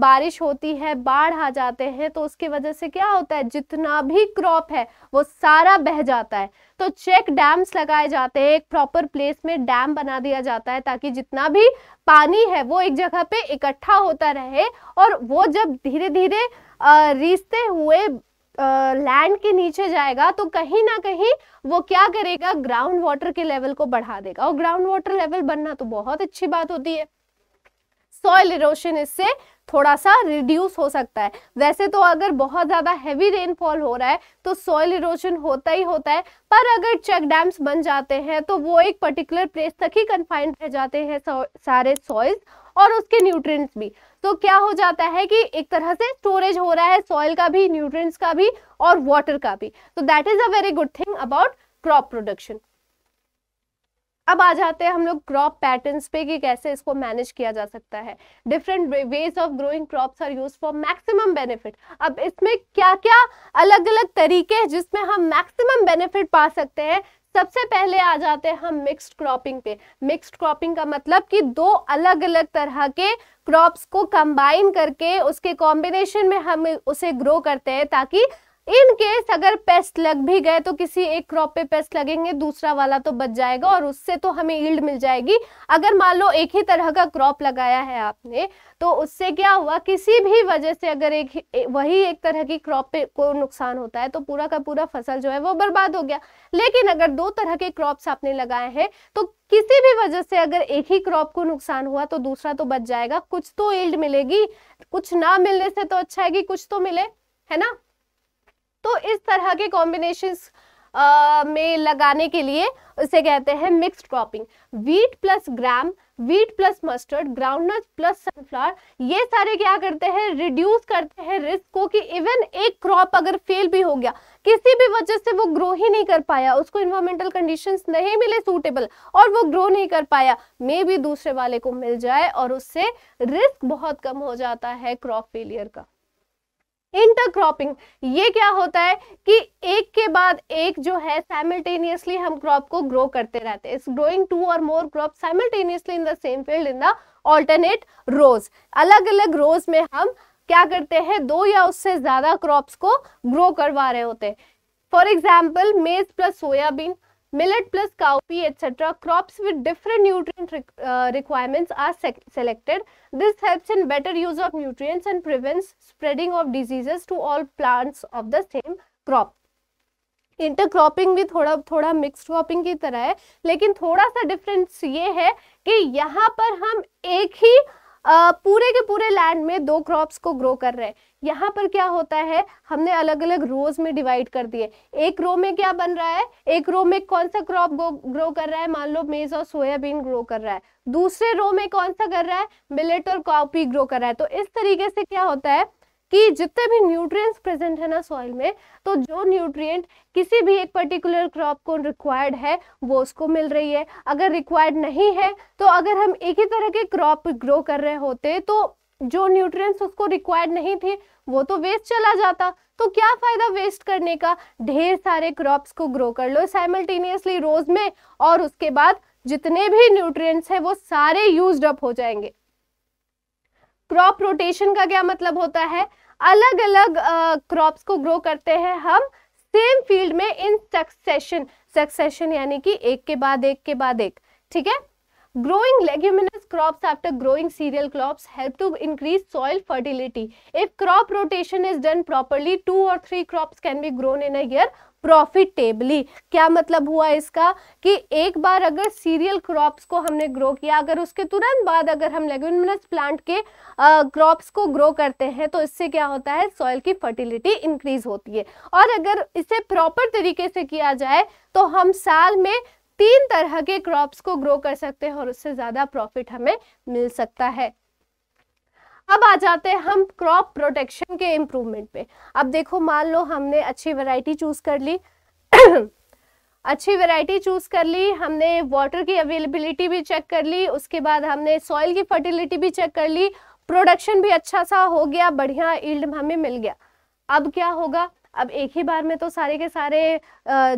[SPEAKER 1] बारिश होती है बाढ़ आ जाते हैं तो उसकी वजह से क्या होता है जितना भी क्रॉप है वो सारा बह जाता है तो चेक डैम्स लगाए जाते हैं एक प्रॉपर प्लेस में डैम बना दिया जाता है ताकि जितना भी पानी है वो एक जगह पे इकट्ठा होता रहे और वो जब धीरे धीरे रीसते हुए लैंड के नीचे जाएगा तो कहीं ना कहीं वो क्या करेगा ग्राउंड वाटर के लेवल को बढ़ा देगा और ग्राउंड वाटर लेवल बनना तो बहुत अच्छी बात होती है सॉइल इरोशन इससे थोड़ा सा रिड्यूस हो सकता है वैसे तो अगर बहुत ज़्यादा हैवी रेनफॉल हो रहा है तो सॉइल इरोशन होता ही होता है पर अगर चेक डैम्स बन जाते हैं तो वो एक पर्टिकुलर प्लेस तक ही कन्फाइंड रह जाते हैं सारे सॉइल्स और उसके न्यूट्रिएंट्स भी तो क्या हो जाता है कि एक तरह से स्टोरेज हो रहा है सॉइल का भी न्यूट्रिएंट्स का भी और वाटर का भी तो that is a very good thing about crop production अब आ जाते हैं हम लोग क्रॉप पैटर्न्स पे कि कैसे इसको मैनेज किया जा सकता है different ways of growing crops are use for maximum benefit अब इसमें क्या क्या अलग अलग तरीके हैं जिसमें हम मैक्सिमम बेनिफिट पा सकते हैं सबसे पहले आ जाते हैं हम मिक्स्ड क्रॉपिंग पे मिक्स्ड क्रॉपिंग का मतलब कि दो अलग अलग तरह के क्रॉप्स को कंबाइन करके उसके कॉम्बिनेशन में हम उसे ग्रो करते हैं ताकि इन केस अगर पेस्ट लग भी गए तो किसी एक क्रॉप पे पेस्ट लगेंगे दूसरा वाला तो बच जाएगा और उससे तो हमें ईल्ड मिल जाएगी अगर मान लो एक ही तरह का क्रॉप लगाया है आपने तो उससे क्या हुआ किसी भी वजह से अगर एक वही एक तरह की क्रॉप को नुकसान होता है तो पूरा का पूरा फसल जो है वो बर्बाद हो गया लेकिन अगर दो तरह के क्रॉप्स आपने लगाए हैं तो किसी भी वजह से अगर एक ही क्रॉप को नुकसान हुआ तो दूसरा तो बच जाएगा कुछ तो ईल्ड मिलेगी कुछ ना मिलने से तो अच्छा है कि कुछ तो मिले है ना तो इस तरह के कॉम्बिनेशन में लगाने के लिए उसे कहते हैं mixed cropping wheat plus gram wheat plus mustard groundnut plus sunflower ये सारे क्या करते हैं रिड्यूस करते हैं रिस्क को कि इवन एक क्रॉप अगर फेल भी हो गया किसी भी वजह से वो ग्रो ही नहीं कर पाया उसको इन्वायरमेंटल कंडीशंस नहीं मिले सूटेबल और वो ग्रो नहीं कर पाया मे भी दूसरे वाले को मिल जाए और उससे रिस्क बहुत कम हो जाता है क्रॉप फेलियर का इंटरक्रॉपिंग ये क्या होता है कि एक के बाद एक जो है साइमल्टेनियसली हम क्रॉप को ग्रो करते रहते हैं ग्रोइंग टू और more crop simultaneously in the same field in the alternate rows अलग अलग रोज में हम क्या करते हैं दो या उससे ज्यादा क्रॉप्स को ग्रो करवा रहे होते हैं for example maize plus soybean millet plus cowpea etc crops with different nutrient re uh, requirements are selected this helps in better use of nutrients and prevents spreading of diseases to all plants of the same crop intercropping भी थोड़ा थोड़ा mix cropping की तरह है लेकिन थोड़ा सा difference ये है कि यहाँ पर हम एक ही आ, पूरे के पूरे लैंड में दो क्रॉप्स को ग्रो कर रहे हैं यहाँ पर क्या होता है हमने अलग अलग रोज में डिवाइड कर दिए एक रो में क्या बन रहा है एक रो में कौन सा क्रॉप ग्रो कर रहा है मान लो मेज और सोयाबीन ग्रो कर रहा है दूसरे रो में कौन सा कर रहा है मिलेट और कॉपी ग्रो कर रहा है तो इस तरीके से क्या होता है कि जितने भी न्यूट्रिएंट्स प्रेजेंट है ना सॉइल में तो जो न्यूट्रिएंट किसी भी एक पर्टिकुलर क्रॉप को रिक्वायर्ड है वो उसको मिल रही है अगर रिक्वायर्ड नहीं है तो अगर हम एक ही तरह के क्रॉप ग्रो कर रहे होते तो जो न्यूट्रिएंट्स उसको रिक्वायर्ड नहीं थे वो तो वेस्ट चला जाता तो क्या फ़ायदा वेस्ट करने का ढेर सारे क्रॉप्स को ग्रो कर लो साइमल्टेनियसली रोज़ में और उसके बाद जितने भी न्यूट्रिएंट्स हैं वो सारे यूज अप हो जाएंगे क्रॉप रोटेशन का क्या मतलब होता है अलग अलग क्रॉप्स को ग्रो करते हैं हम सेम फील्ड में इन सक्सेशन सक्सेशन यानी कि एक के बाद एक के बाद एक ठीक है Growing leguminous crops after growing cereal crops help to increase soil fertility. If crop rotation is done properly, two or three crops can be grown in a year profitably क्या मतलब हुआ इसका कि एक बार अगर सीरियल क्रॉप्स को हमने grow किया अगर उसके तुरंत बाद अगर हम लेगुमिनस प्लांट के क्रॉप्स को ग्रो करते हैं तो इससे क्या होता है सॉइल की फर्टिलिटी इंक्रीज होती है और अगर इसे प्रॉपर तरीके से किया जाए तो हम साल में तीन तरह के क्रॉप्स को ग्रो कर सकते हैं और उससे ज़्यादा प्रॉफिट हमें मिल सकता है अब आ जाते हैं हम क्रॉप प्रोटेक्शन के इम्प्रूवमेंट पे अब देखो मान लो हमने अच्छी वैरायटी चूज कर ली अच्छी वैरायटी चूज कर ली हमने वाटर की अवेलेबिलिटी भी चेक कर ली उसके बाद हमने सॉइल की फर्टिलिटी भी चेक कर ली प्रोडक्शन भी अच्छा सा हो गया बढ़िया ईल्ड हमें मिल गया अब क्या होगा अब एक ही बार में तो सारे के सारे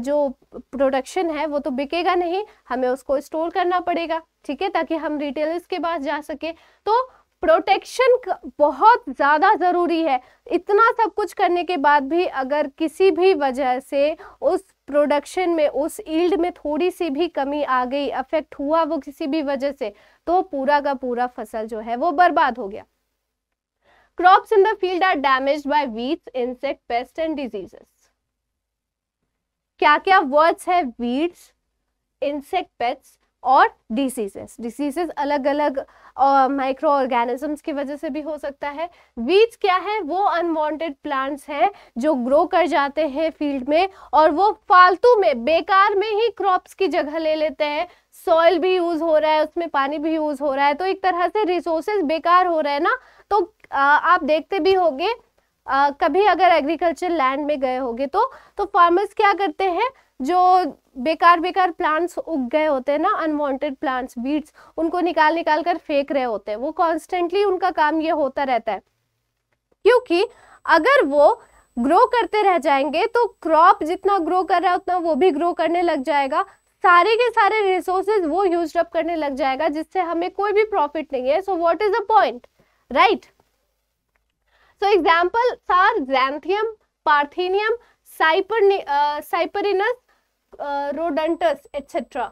[SPEAKER 1] जो प्रोडक्शन है वो तो बिकेगा नहीं हमें उसको स्टोर करना पड़ेगा ठीक है ताकि हम रिटेलर्स के पास जा सके तो प्रोटेक्शन बहुत ज़्यादा ज़रूरी है इतना सब कुछ करने के बाद भी अगर किसी भी वजह से उस प्रोडक्शन में उस ईल्ड में थोड़ी सी भी कमी आ गई अफेक्ट हुआ वो किसी भी वजह से तो पूरा का पूरा फसल जो है वो बर्बाद हो गया crops in the field are damaged by weeds, insect, pest and diseases. क्या क्या वर्ड्स है वीड्स इंसेक्ट पेस्ट और डिसीजेस डिसीजेस अलग अलग माइक्रो uh, ऑर्गेनिजम्स की वजह से भी हो सकता है वीड्स क्या है वो अनवांटेड प्लांट्स हैं जो ग्रो कर जाते हैं फील्ड में और वो फालतू में बेकार में ही क्रॉप्स की जगह ले लेते हैं सॉइल भी यूज हो रहा है उसमें पानी भी यूज हो रहा है तो एक तरह से रिसोर्सेज बेकार हो रहे हैं ना तो आ, आप देखते भी होंगे कभी अगर एग्रीकल्चर लैंड में गए होंगे तो तो फार्मर्स क्या करते हैं जो बेकार बेकार प्लांट्स उग गए होते हैं ना अनवांटेड प्लांट्स बीड्स उनको निकाल निकाल कर फेंक रहे होते हैं वो कॉन्स्टेंटली उनका काम ये होता रहता है क्योंकि अगर वो ग्रो करते रह जाएंगे तो क्रॉप जितना ग्रो कर रहा है उतना वो भी ग्रो करने लग जाएगा सारे के सारे रिसोर्सेज वो यूज अप करने लग जाएगा जिससे हमें कोई भी प्रॉफिट नहीं है so what is the point right so example सार xanthium parthenium cyper cyperinus rodentus etcetera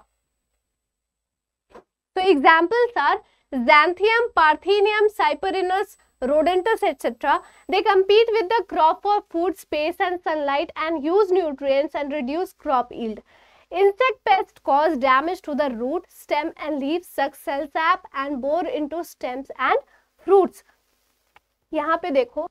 [SPEAKER 1] तो एग्जांपल सार xanthium parthenium cyperinus rodentus etc they compete with the crop for food space and sunlight and use nutrients and reduce crop Insect pests cause damage to the root, stem and leaves, suck cell sap and bore into stems and fruits. यहाँ पे देखो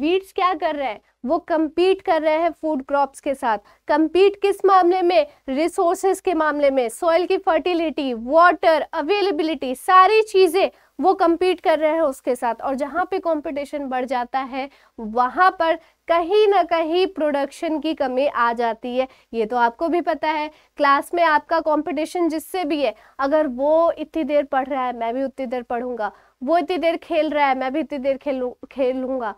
[SPEAKER 1] weeds क्या कर रहे हैं वो compete कर रहे हैं फूड क्रॉप्स के साथ compete किस मामले में रिसोर्सेज के मामले में सॉइल की फर्टिलिटी वाटर अवेलेबिलिटी सारी चीज़ें वो कम्पीट कर रहे हैं उसके साथ और जहाँ पे कंपटीशन बढ़ जाता है वहाँ पर कहीं ना कहीं प्रोडक्शन की कमी आ जाती है ये तो आपको भी पता है क्लास में आपका कंपटीशन जिससे भी है अगर वो इतनी देर पढ़ रहा है मैं भी उतनी देर पढ़ूंगा वो इतनी देर खेल रहा है मैं भी इतनी देर खेलूँ खेलूँगा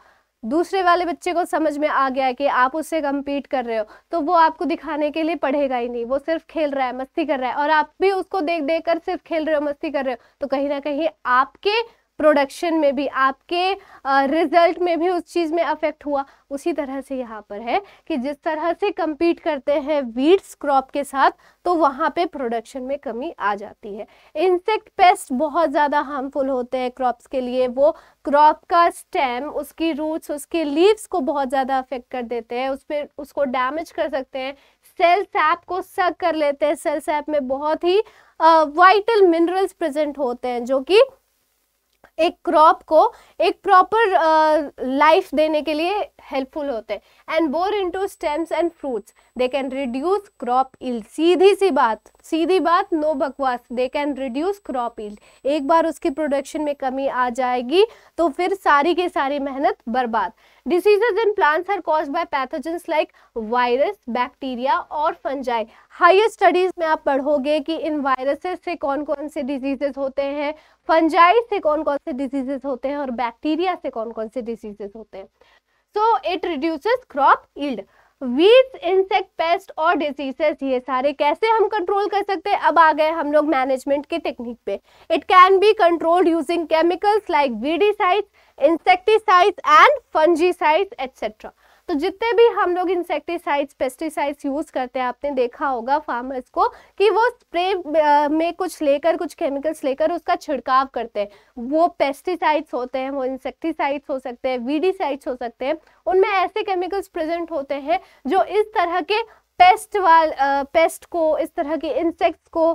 [SPEAKER 1] दूसरे वाले बच्चे को समझ में आ गया है कि आप उससे कम्पीट कर रहे हो तो वो आपको दिखाने के लिए पढ़ेगा ही नहीं वो सिर्फ खेल रहा है मस्ती कर रहा है और आप भी उसको देख देख कर सिर्फ खेल रहे हो मस्ती कर रहे हो तो कहीं ना कहीं आपके प्रोडक्शन में भी आपके रिजल्ट में भी उस चीज़ में अफेक्ट हुआ उसी तरह से यहाँ पर है कि जिस तरह से कम्पीट करते हैं वीड्स क्रॉप के साथ तो वहाँ पे प्रोडक्शन में कमी आ जाती है इंसेक्ट पेस्ट बहुत ज़्यादा हार्मफुल होते हैं क्रॉप्स के लिए वो क्रॉप का स्टेम उसकी रूट्स उसके लीव्स को बहुत ज़्यादा अफेक्ट कर देते हैं उस पर उसको डैमेज कर सकते हैं सेल सैप को सक कर लेते हैं सेल सैप में बहुत ही वाइटल मिनरल्स प्रेजेंट होते हैं जो कि एक क्रॉप को एक प्रॉपर लाइफ uh, देने के लिए हेल्पफुल होते हैं and bore into stems and fruits they can reduce crop yield सीधी सी बात सीधी बात नो बकवास they can reduce crop yield एक बार उसकी प्रोडक्शन में कमी आ जाएगी तो फिर सारी की सारी मेहनत बर्बाद diseases in plants are cause by pathogens like virus bacteria और फंजाई हायर स्टडीज में आप पढ़ोगे कि इन वायरसेस से कौन कौन से डिजीजेस होते हैं फंजाई से कौन कौन से डिजीजेस होते हैं और बैक्टीरिया से कौन कौन से डिजीजेस होते हैं so it reduces crop yield weeds insect pest और डिजीजेस ये सारे कैसे हम कंट्रोल कर सकते हैं अब आ गए हम लोग मैनेजमेंट के टेक्निक पे it can be controlled using chemicals like weedicides insecticides and fungicides etcetera तो जितने भी हम लोग इंसेक्टिसाइड्स पेस्टिसाइड्स यूज करते हैं आपने देखा होगा फार्मर्स को कि वो स्प्रे में कुछ लेकर कुछ केमिकल्स लेकर उसका छिड़काव करते हैं वो पेस्टिसाइड्स होते हैं वो इंसेक्टिसाइड्स हो सकते हैं वीडीसाइड्स हो सकते हैं उनमें ऐसे केमिकल्स प्रेजेंट होते हैं जो इस तरह के पेस्ट वाल पेस्ट को इस तरह के इंसेक्ट्स को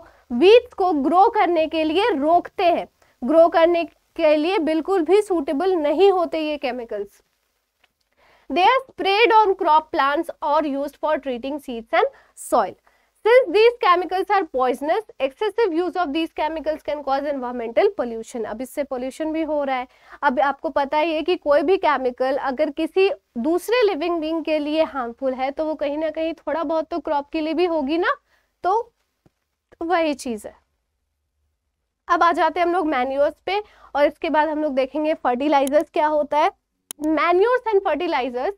[SPEAKER 1] वीट को ग्रो करने के लिए रोकते हैं ग्रो करने के लिए बिल्कुल भी सूटेबल नहीं होते ये chemicals They are sprayed on crop plants or used for treating seeds and soil. Since these chemicals are poisonous, excessive use of these chemicals can cause environmental pollution. अब इससे pollution भी हो रहा है अब आपको पता ही है कि कोई भी chemical अगर किसी दूसरे living being के लिए harmful है तो वो कहीं ना कहीं थोड़ा बहुत तो crop के लिए भी होगी ना तो वही चीज़ है अब आ जाते हैं हम लोग मैन्योर्स पे और इसके बाद हम लोग देखेंगे फर्टिलाइजर्स क्या होता है मैन्योर्स एंड फर्टिलाइजर्स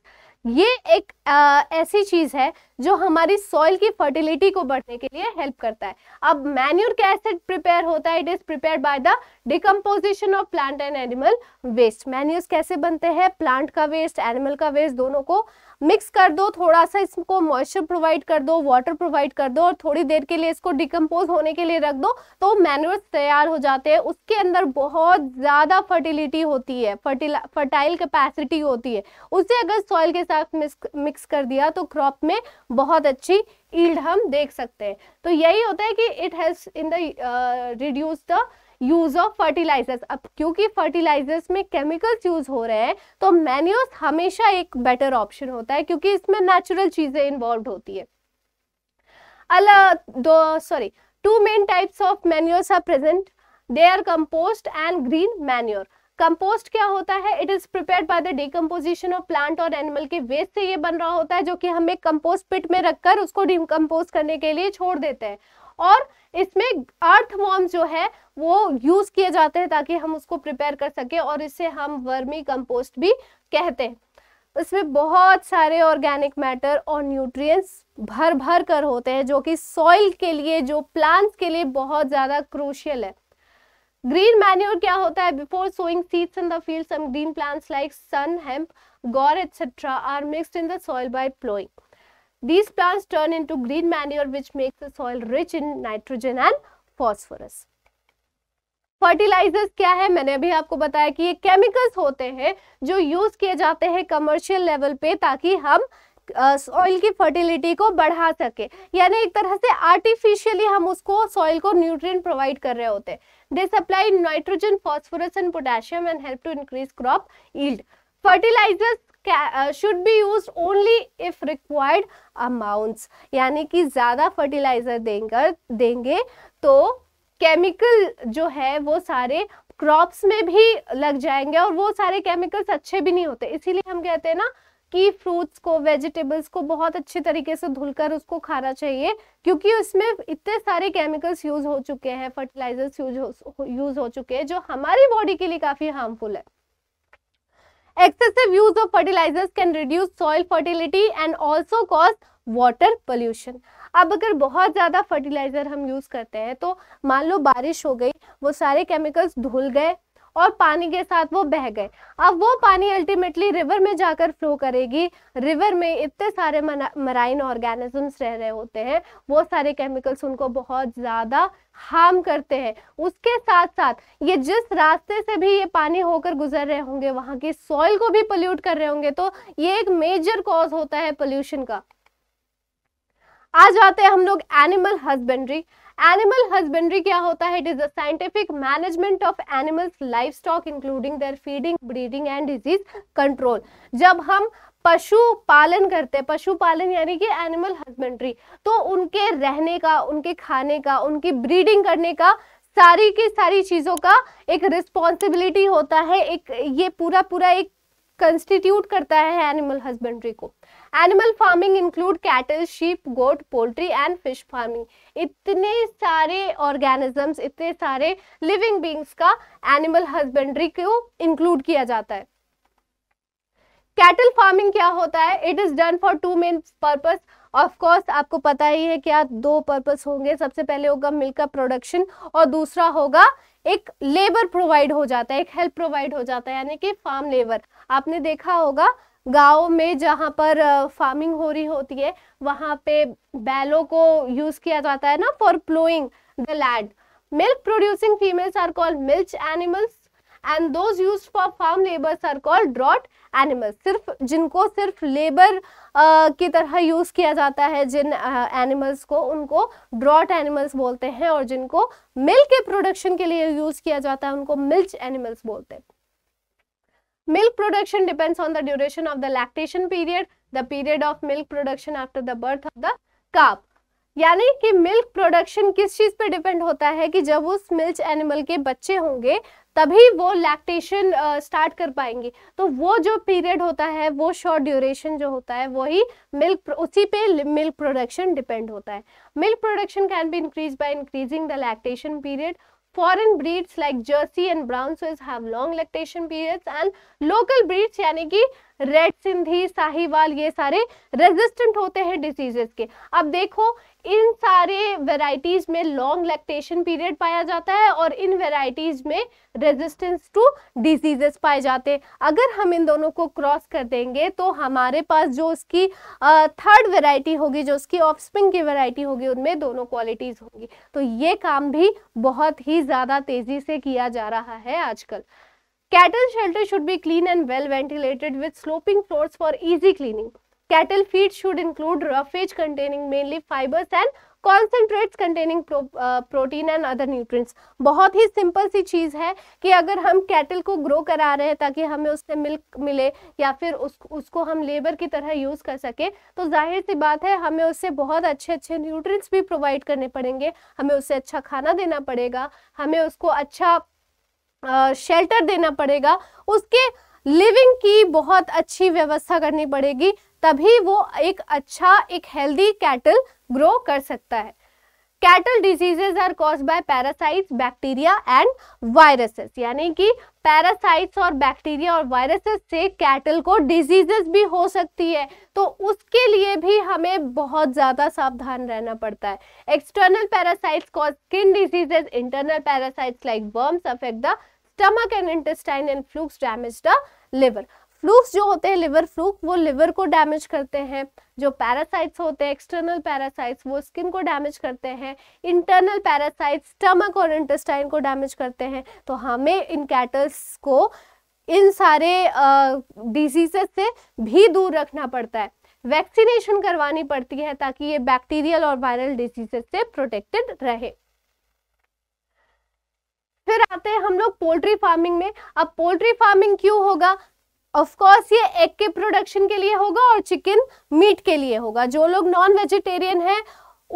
[SPEAKER 1] ये एक आ, ऐसी चीज है जो हमारी सॉइल की फर्टिलिटी को बढ़ने के लिए हेल्प करता है अब मैन्यूर का एसिड प्रिपेयर होता है it is prepare by the decomposition of plant and animal waste manures कैसे बनते हैं प्लांट का वेस्ट एनिमल का वेस्ट दोनों को मिक्स कर दो थोड़ा सा इसको मॉइस्चर प्रोवाइड कर दो वाटर प्रोवाइड कर दो और थोड़ी देर के लिए इसको डिकम्पोज होने के लिए रख दो तो मैन्यूर्स तैयार हो जाते हैं उसके अंदर बहुत ज़्यादा फर्टिलिटी होती है फर्टाइल कैपेसिटी होती है उसे अगर सॉइल के साथ मिक्स कर दिया तो क्रॉप में बहुत अच्छी ईल्ड हम देख सकते हैं तो यही होता है कि it has in the reduce the use of fertilizers अब क्योंकि फर्टिलाइजर्स में केमिकल्स यूज हो रहे हैं तो मैन्योर हमेशा एक बेटर ऑप्शन होता है क्योंकि इसमें नेचुरल चीजें इन्वॉल्व होती है अला दो sorry two main types of manures are present they are compost and green manure compost क्या होता है it is prepared by the decomposition of plant और एनिमल के वेस्ट से ये बन रहा होता है जो कि हम एक कंपोस्ट पिट में रखकर उसको डिकम्पोज करने के लिए छोड़ देते हैं और इसमें अर्थ वॉर्म जो है वो यूज किए जाते हैं ताकि हम उसको प्रिपेयर कर सके और इसे हम वर्मी कंपोस्ट भी कहते हैं इसमें बहुत सारे ऑर्गेनिक मैटर और न्यूट्रिएंट्स भर भर कर होते हैं जो कि सॉइल के लिए जो प्लांट्स के लिए बहुत ज़्यादा क्रूशियल है ग्रीन मैन्योर क्या होता है before sowing seeds in the field some green plants like sun hemp guar etcetera are mixed in the soil by ploughing These plants turn into green manure which makes the soil rich in nitrogen and phosphorus. Fertilizers क्या है मैंने अभी आपको बताया कि ये chemicals होते हैं जो यूज किए जाते हैं कमर्शियल लेवल पे ताकि हम सॉइल uh, की फर्टिलिटी को बढ़ा सके यानी एक तरह से आर्टिफिशियली हम उसको सॉइल को न्यूट्रिएंट प्रोवाइड कर रहे होते हैं they supply nitrogen phosphorus and potassium and help to increase crop yield fertilizers should be use only if required amounts यानी कि ज़्यादा फर्टिलाइजर देंगे देंगे तो केमिकल जो है वो सारे क्रॉप्स में भी लग जाएंगे और वो सारे केमिकल्स अच्छे भी नहीं होते इसीलिए हम कहते हैं ना कि फ्रूट्स को वेजिटेबल्स को बहुत अच्छे तरीके से धुलकर उसको खाना चाहिए क्योंकि उसमें इतने सारे केमिकल्स यूज़ हो चुके हैं फर्टिलाइजर्स यूज हो यूज़ हो चुके हैं जो हमारी बॉडी के लिए काफ़ी हार्मफुल है excessive use of fertilizers can reduce soil fertility and also cause water pollution अब अगर बहुत ज़्यादा फर्टिलाइजर हम यूज़ करते हैं तो मान लो बारिश हो गई वो सारे केमिकल्स धुल गए और पानी के साथ वो बह गए अब वो पानी अल्टीमेटली रिवर में जाकर फ्लो करेगी रिवर में इतने सारे मराइन ऑर्गेनिजम्स रह रहे होते हैं वो सारे केमिकल्स उनको बहुत ज़्यादा हार्म करते हैं उसके साथ साथ ये जिस रास्ते से भी ये पानी होकर गुजर रहे होंगे वहाँ की सॉइल को भी पोल्यूट कर रहे होंगे तो ये एक मेजर कॉज होता है पोल्यूशन का आ जाते हैं हम लोग एनिमल हस्बेंड्री एनिमल हस्बेंड्री क्या होता है it is scientific management of animals life stock including their feeding breeding and disease control जब हम पशु पालन करते हैं पशु पालन यानी कि एनिमल हस्बेंड्री तो उनके रहने का उनके खाने का उनकी ब्रीडिंग करने का सारी की सारी चीज़ों का एक रिस्पॉन्सिबिलिटी होता है एक ये पूरा पूरा एक कंस्टिट्यूट करता है एनिमल हस्बेंड्री को animal farming include cattle sheep goat poultry and fish farming इतने सारे ऑर्गेनिजम्स इतने सारे लिविंग बींग्स का एनिमल हस्बेंड्री को इंक्लूड किया जाता है कैटल फार्मिंग क्या होता है it is done for two main purpose of course आपको पता ही है क्या दो पर्पज होंगे सबसे पहले होगा मिल्क का प्रोडक्शन और दूसरा होगा एक लेबर प्रोवाइड हो जाता है एक हेल्प प्रोवाइड हो जाता है यानी कि फार्म लेबर आपने देखा होगा गाँव में जहाँ पर फार्मिंग हो रही होती है वहाँ पे बैलों को यूज़ किया जाता है ना for ploughing the land milk producing females are called milch animals and those use for farm labours are called draught animals सिर्फ जिनको सिर्फ लेबर की तरह यूज़ किया जाता है जिन एनिमल्स को उनको ड्रॉट एनिमल्स बोलते हैं और जिनको मिल्क के प्रोडक्शन के लिए यूज़ किया जाता है उनको मिल्च एनिमल्स बोलते हैं Milk production depends on the duration of the lactation period, the period of milk production after the birth of the calf. यानी कि मिल्क प्रोडक्शन किस चीज़ पे डिपेंड होता है कि जब उस मिल्च एनिमल के बच्चे होंगे तभी वो लैक्टेशन स्टार्ट कर पाएंगे तो वो जो पीरियड होता है वो शॉर्ट ड्यूरेशन जो होता है वही मिल्क उसी पे मिल्क प्रोडक्शन डिपेंड होता है milk production can be increase by increasing the lactation period foreign breeds like Jersey and Brown Swiss have long lactation periods and local breeds, yani red Sindhi Sahiwal ये सारे रेजिस्टेंट होते हैं diseases के अब देखो इन सारे वेराइटीज में लॉन्ग लैक्टेशन पीरियड पाया जाता है और इन वेराइटीज में रेजिस्टेंस टू डिजीजेस पाए जाते हैं अगर हम इन दोनों को क्रॉस कर देंगे तो हमारे पास जो उसकी थर्ड वेराइटी होगी जो उसकी ऑफस्प्रिंग की वेराइटी होगी उनमें दोनों क्वालिटीज होंगी तो ये काम भी बहुत ही ज़्यादा तेज़ी से किया जा रहा है आजकल cattle shelter should be clean and well ventilated with sloping floors for easy cleaning cattle feed should include roughage containing mainly fibres and concentrates containing protein and other nutrients बहुत ही सिंपल सी चीज़ है कि अगर हम कैटल को grow करा रहे हैं ताकि हमें उससे मिल्क मिले या फिर उस उसको हम लेबर की तरह यूज़ कर सके तो जाहिर सी बात है हमें उससे बहुत अच्छे अच्छे न्यूट्रिएंट्स भी प्रोवाइड करने पड़ेंगे हमें उससे अच्छा खाना देना पड़ेगा हमें उसको अच्छा शेल्टर देना पड़ेगा उसके लिविंग की बहुत अच्छी व्यवस्था करनी पड़ेगी तभी वो एक अच्छा एक हेल्दी कैटल ग्रो कर सकता है cattle diseases are cause by parasites bacteria and viruses यानी कि पैरासाइट्स और बैक्टीरिया और वायरसेस से कैटल को डिजीजेस भी हो सकती है तो उसके लिए भी हमें बहुत ज़्यादा सावधान रहना पड़ता है external parasites cause skin diseases internal parasites like worms affect the stomach and intestine and flukes damage the liver flukes जो होते हैं लिवर फ्लूक वो लिवर को डैमेज करते हैं जो पैरासाइट्स होते हैं एक्सटर्नल पैरासाइट्स वो स्किन को डैमेज करते हैं इंटरनल पैरासाइट्स स्टमक और इंटेस्टाइन को डैमेज करते हैं तो हमें इन कैटल्स को इन सारे डिजीजेस से भी दूर रखना पड़ता है वैक्सीनेशन करवानी पड़ती है ताकि ये बैक्टीरियल और वायरल डिजीजेस से प्रोटेक्टेड रहे फिर आते हैं हम लोग पोल्ट्री फार्मिंग में अब पोल्ट्री फार्मिंग क्यों होगा ऑफकोर्स ये एग के प्रोडक्शन के लिए होगा और चिकन मीट के लिए होगा जो लोग नॉन वेजिटेरियन हैं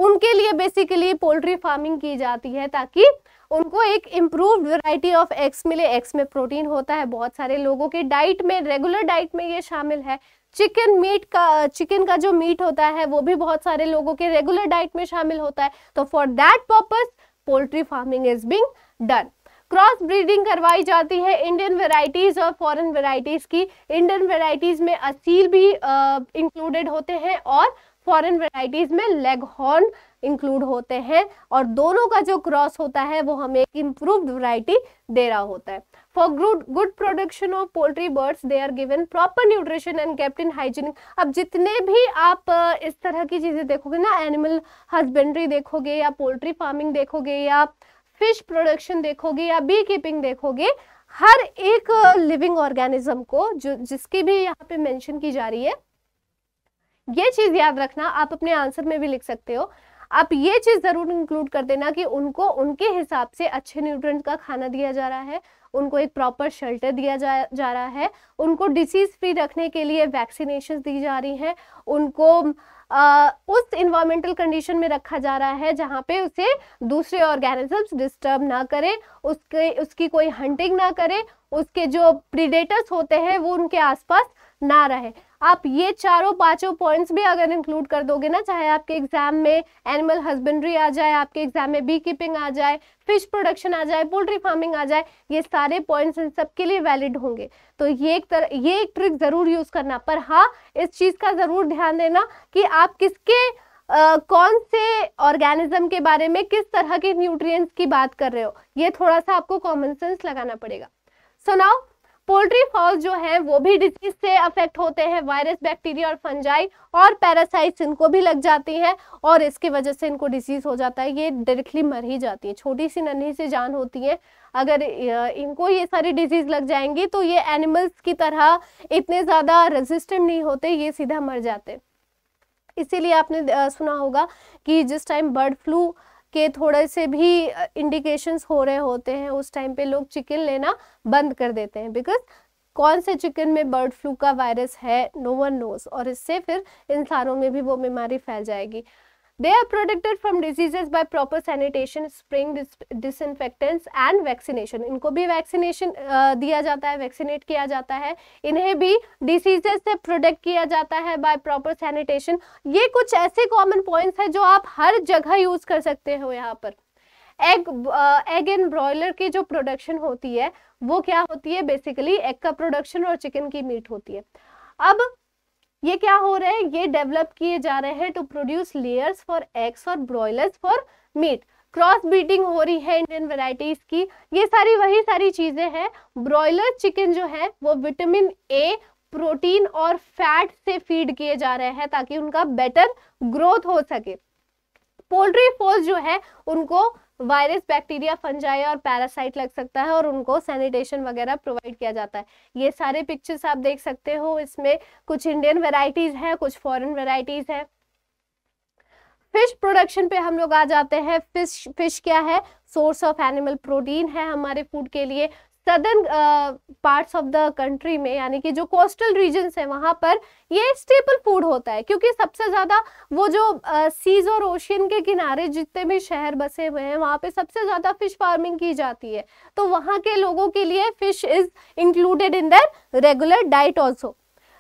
[SPEAKER 1] उनके लिए बेसिकली पोल्ट्री फार्मिंग की जाती है ताकि उनको एक इम्प्रूव वैरायटी ऑफ एग्स मिले एग्स में प्रोटीन होता है बहुत सारे लोगों के डाइट में रेगुलर डाइट में ये शामिल है चिकन मीट का चिकन का जो मीट होता है वो भी बहुत सारे लोगों के रेगुलर डाइट में शामिल होता है तो for that purpose poultry farming is being done cross breeding करवाई जाती है इंडियन वेराइटीज़ और फॉरेन वेराइटीज़ की इंडियन वेराइटीज़ में असील भी इंक्लूडेड होते हैं और फॉरेन वेराइटीज़ में लेगहॉर्न इंक्लूड होते हैं और दोनों का जो क्रॉस होता है वो हमें एक इम्प्रूव्ड वैरायटी दे रहा होता है for good good production of poultry birds they are given proper nutrition and kept in hygienic अब जितने भी आप इस तरह की चीज़ें देखोगे ना एनिमल हस्बेंड्री देखोगे या पोल्ट्री फार्मिंग देखोगे या फिश प्रोडक्शन देखोगे या बी कीपिंग देखोगे हर एक लिविंग ऑर्गेनिज्म को जो जिसकी भी यहाँ पे मेंशन की जा रही है ये चीज याद रखना आप अपने आंसर में भी लिख सकते हो आप ये चीज जरूर इंक्लूड कर देना कि उनको उनके हिसाब से अच्छे न्यूट्रिएंट का खाना दिया जा रहा है उनको एक प्रॉपर शेल्टर दिया जा जा रहा है उनको डिसीज फ्री रखने के लिए वैक्सीनेशन दी जा रही हैं उनको आ, उस इन्वायरमेंटल कंडीशन में रखा जा रहा है जहाँ पे उसे दूसरे ऑर्गेनिजम्स डिस्टर्ब ना करें उसके उसकी कोई हंटिंग ना करें उसके जो प्रीडेटर्स होते हैं वो उनके आसपास ना रहे आप ये चारों पांचों पॉइंट्स भी अगर इंक्लूड कर दोगे ना चाहे आपके एग्जाम में एनिमल हस्बेंड्री आ जाए आपके एग्जाम में बी कीपिंग आ जाए फिश प्रोडक्शन आ जाए पोल्ट्री फार्मिंग आ जाए ये सारे पॉइंट्स इन सब के लिए वैलिड होंगे तो ये एक तरह ये एक ट्रिक ज़रूर यूज़ करना पर हाँ इस चीज़ का ज़रूर ध्यान देना कि आप किसके Uh, कौन से ऑर्गेनिज्म के बारे में किस तरह के न्यूट्रिएंट्स की बात कर रहे हो ये थोड़ा सा आपको कॉमन सेंस लगाना पड़ेगा सो नाउ पोल्ट्री फॉल जो है वो भी डिजीज से अफेक्ट होते हैं वायरस बैक्टीरिया और फंजाई और पैरासाइट्स इनको भी लग जाती हैं और इसके वजह से इनको डिजीज हो जाता है ये डायरेक्टली मर ही जाती है छोटी सी नन्ही सी जान होती है अगर इनको ये सारी डिजीज लग जाएंगी तो ये एनिमल्स की तरह इतने ज़्यादा रेजिस्टेंट नहीं होते ये सीधा मर जाते इसीलिए आपने सुना होगा कि जिस टाइम बर्ड फ्लू के थोड़े से भी इंडिकेशंस हो रहे होते हैं उस टाइम पे लोग चिकन लेना बंद कर देते हैं बिकॉज कौन से चिकन में बर्ड फ्लू का वायरस है नो वन नोज और इससे फिर इंसानों में भी वो बीमारी फैल जाएगी They are protected from diseases by proper sanitation, spraying dis disinfectants and vaccination. इनको भी वैक्सीनेशन दिया जाता है वैक्सीनेट किया जाता है इन्हें भी डिसीजेस से प्रोटेक्ट किया जाता है बाय प्रॉपर सैनिटेशन ये कुछ ऐसे कॉमन पॉइंट्स हैं जो आप हर जगह यूज़ कर सकते हो यहाँ पर एग एग एंड ब्रॉयलर की जो प्रोडक्शन होती है वो क्या होती है बेसिकली एग का प्रोडक्शन और चिकन की मीट होती है अब ये क्या हो रहे हैं ये डेवलप किए जा रहे हैं to produce layers for eggs और broilers for meat cross breeding हो रही है इंडियन वेराइटीज की ये सारी वही सारी चीजें हैं ब्रॉयलर चिकन जो है वो विटामिन ए प्रोटीन और फैट से फीड किए जा रहे हैं ताकि उनका बेटर ग्रोथ हो सके पोल्ट्री फॉल्स जो है उनको वायरस बैक्टीरिया फंजाई और पैरासाइट लग सकता है और उनको सैनिटेशन वगैरह प्रोवाइड किया जाता है ये सारे पिक्चर्स आप देख सकते हो इसमें कुछ इंडियन वेराइटीज़ हैं कुछ फॉरेन वेराइटीज़ हैं फिश प्रोडक्शन पे हम लोग आ जाते हैं फिश फिश क्या है सोर्स ऑफ एनिमल प्रोटीन है हमारे फूड के लिए southern parts of the country में यानी कि जो कोस्टल रीजन्स हैं वहाँ पर ये स्टेपल फूड होता है क्योंकि सबसे ज़्यादा वो जो सीज uh, और ओशियन के किनारे जितने भी शहर बसे हुए हैं वहाँ पे सबसे ज़्यादा फिश फार्मिंग की जाती है तो वहाँ के लोगों के लिए fish is included in the regular diet also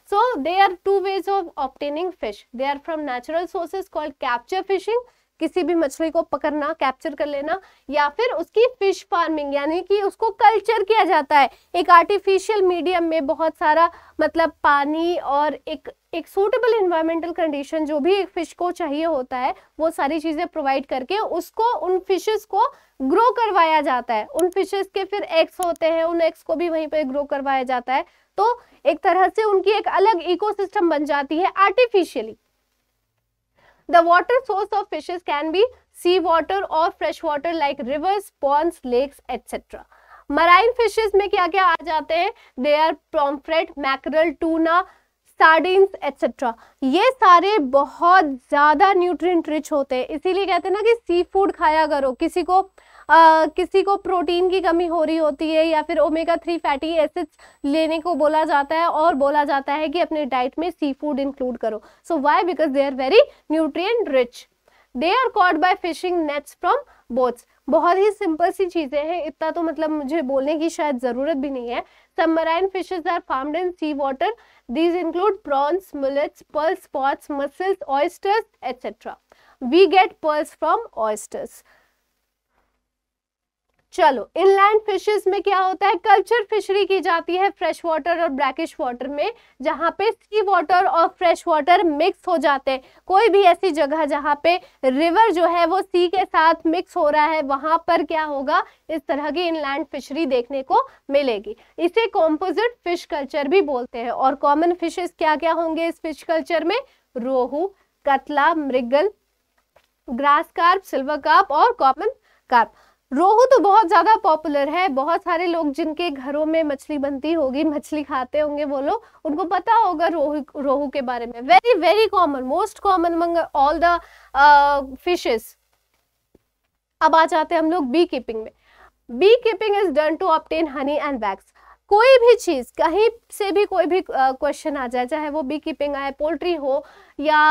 [SPEAKER 1] so they are two ways of obtaining fish they are from natural sources called capture fishing किसी भी मछली को पकड़ना कैप्चर कर लेना या फिर उसकी फिश फार्मिंग यानी कि उसको कल्चर किया जाता है एक आर्टिफिशियल मीडियम में बहुत सारा मतलब पानी और एक एक सूटेबल इन्वायरमेंटल कंडीशन जो भी एक फिश को चाहिए होता है वो सारी चीज़ें प्रोवाइड करके उसको उन फिशेस को ग्रो करवाया जाता है उन फिशेस के फिर एग्स होते हैं उन एग्स को भी वहीं पे ग्रो करवाया जाता है तो एक तरह से उनकी एक अलग इकोसिस्टम बन जाती है artificially The water source of fishes can be sea water or fresh water like rivers, ponds, lakes, etc. Marine fishes में क्या क्या आ जाते हैं they are pomfret mackerel tuna sardine etcetera ये सारे बहुत ज़्यादा न्यूट्रिएंट रिच होते हैं इसीलिए कहते हैं ना कि सी फूड खाया करो किसी को आ, किसी को प्रोटीन की कमी हो रही होती है या फिर ओमेगा थ्री फैटी एसिड्स लेने को बोला जाता है और बोला जाता है कि अपने डाइट में सी फूड इंक्लूड करो so why because they are very nutrient rich they are caught by fishing nets from boats बहुत ही सिंपल सी चीज़ें हैं इतना तो मतलब मुझे बोलने की शायद ज़रूरत भी नहीं है submarine fishes are farmed in sea water these include prawns mullets pearls pots mussels oysters etcetera we get pearls from oysters चलो इनलैंड फिशेस में क्या होता है कल्चर फिशरी की जाती है फ्रेश वाटर और ब्लैकिश वाटर में जहाँ पे सी वाटर और फ्रेश वाटर मिक्स हो जाते हैं कोई भी ऐसी जगह जहाँ पे रिवर जो है वो सी के साथ मिक्स हो रहा है वहाँ पर क्या होगा इस तरह की इनलैंड फिशरी देखने को मिलेगी इसे कॉम्पोजिट फिश कल्चर भी बोलते हैं और कॉमन फिशेज क्या क्या होंगे इस फिश कल्चर में rohu catla mrigal grass carp silver carp और कॉमन कार्प रोहू तो बहुत ज़्यादा पॉपुलर है बहुत सारे लोग जिनके घरों में मछली बनती होगी मछली खाते होंगे वो लोग उनको पता होगा रोहू रोहू के बारे में very very common most common among all the fishes अब आ जाते हैं हम लोग बी कीपिंग में bee keeping is done to obtain honey and wax कोई भी चीज़ कहीं से भी कोई भी क्वेश्चन आ जाए चाहे वो बी कीपिंग आए पोल्ट्री हो या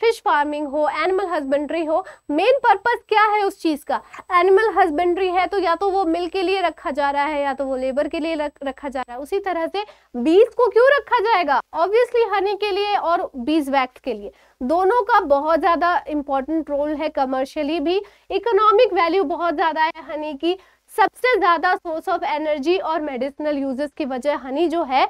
[SPEAKER 1] फिश फार्मिंग हो एनिमल हस्बेंड्री हो मेन पर्पस क्या है उस चीज़ का एनिमल हस्बेंड्री है तो या तो वो मिल के लिए रखा जा रहा है या तो वो लेबर के लिए रखा जा रहा है उसी तरह से बीज को क्यों रखा जाएगा ऑब्वियसली हनी के लिए और बीज वैक्स के लिए दोनों का बहुत ज़्यादा इंपॉर्टेंट रोल है कमर्शियली भी इकोनॉमिक वैल्यू बहुत ज़्यादा है हनी की सबसे ज़्यादा सोर्स ऑफ एनर्जी और मेडिसिनल यूजेस की वजह हनी जो है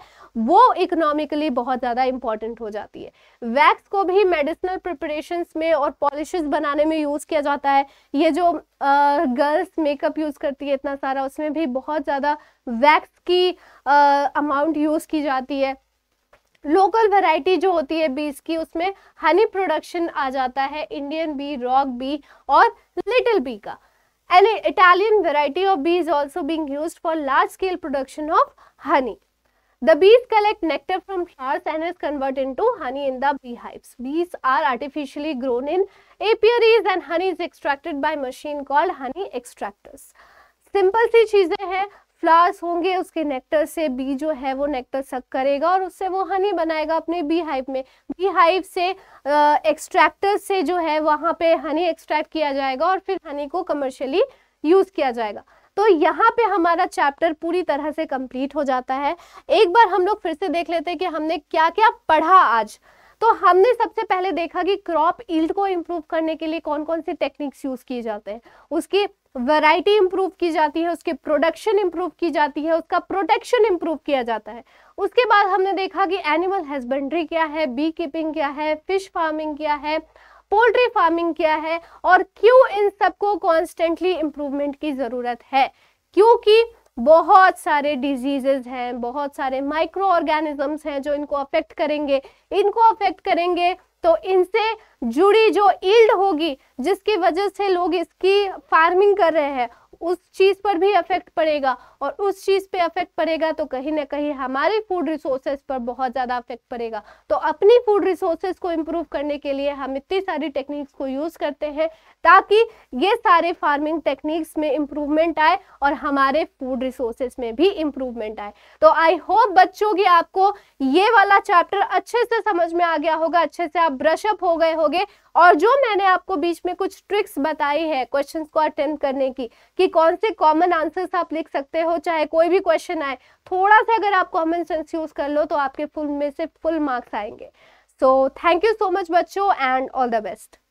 [SPEAKER 1] वो इकोनॉमिकली बहुत ज़्यादा इंपॉर्टेंट हो जाती है वैक्स को भी मेडिसिनल प्रिपरेशन में और पॉलिशेस बनाने में यूज़ किया जाता है ये जो गर्ल्स मेकअप यूज़ करती है इतना सारा उसमें भी बहुत ज़्यादा वैक्स की अमाउंट यूज़ की जाती है लोकल वैरायटी जो होती है बीज की उसमें हनी प्रोडक्शन आ जाता है इंडियन बी रॉक बी और लिटिल बी का Italian variety of bee is also being used for large scale production of honey. The bees collect nectar from flowers and is converted into honey in the beehives. Bees are artificially grown in apiaries and honey is extracted by machine called honey extractors. Simple सी चीज़ें हैं flowers होंगे उसके nectar से B जो है वो nectar सक करेगा और उससे वो हनी बनाएगा अपने बी हाइव में बी हाइव से एक्सट्रैक्टर से जो है वहाँ पे हनी एक्सट्रैक्ट किया जाएगा और फिर हनी को कमर्शियली यूज़ किया जाएगा तो यहाँ पे हमारा चैप्टर पूरी तरह से कंप्लीट हो जाता है एक बार हम लोग फिर से देख लेते हैं कि हमने क्या क्या पढ़ा आज तो हमने सबसे पहले देखा कि क्रॉप ईल्ड को इम्प्रूव करने के लिए कौन कौन से टेक्निक्स यूज़ किए जाते हैं उसके वैरायटी इम्प्रूव की जाती है उसके प्रोडक्शन इम्प्रूव की जाती है उसका प्रोटेक्शन इम्प्रूव किया जाता है उसके बाद हमने देखा कि एनिमल हस्बेंड्री क्या है बी कीपिंग क्या है फिश फार्मिंग क्या है पोल्ट्री फार्मिंग क्या है और क्यों इन सबको कॉन्स्टेंटली इम्प्रूवमेंट की ज़रूरत है क्योंकि बहुत सारे डिजीजेज हैं बहुत सारे माइक्रो ऑर्गेनिजम्स हैं जो इनको अफेक्ट करेंगे इनको अफेक्ट करेंगे तो इनसे जुड़ी जो ईल्ड होगी जिसकी वजह से लोग इसकी फार्मिंग कर रहे हैं उस चीज़ पर भी अफेक्ट पड़ेगा और उस चीज़ पे अफेक्ट पड़ेगा तो कहीं ना कहीं हमारे फूड रिसोर्सेज पर बहुत ज़्यादा अफेक्ट पड़ेगा तो अपनी फूड रिसोर्सेज को इम्प्रूव करने के लिए हम इतनी सारी टेक्निक्स को यूज़ करते हैं ताकि ये सारे फार्मिंग टेक्निक्स में इम्प्रूवमेंट आए और हमारे फूड रिसोर्सेज में भी इम्प्रूवमेंट आए तो आई होप बच्चों की आपको ये वाला चैप्टर अच्छे से समझ में आ गया होगा अच्छे से आप ब्रशअप हो गए होगे और जो मैंने आपको बीच में कुछ ट्रिक्स बताई है क्वेश्चन को अटेंड करने की कि कौन से कॉमन आंसर्स आप लिख सकते हो चाहे कोई भी क्वेश्चन आए थोड़ा सा अगर आप कॉमन सेंस यूज कर लो तो आपके फुल में से फुल मार्क्स आएंगे so thank you so much बच्चों एंड ऑल द बेस्ट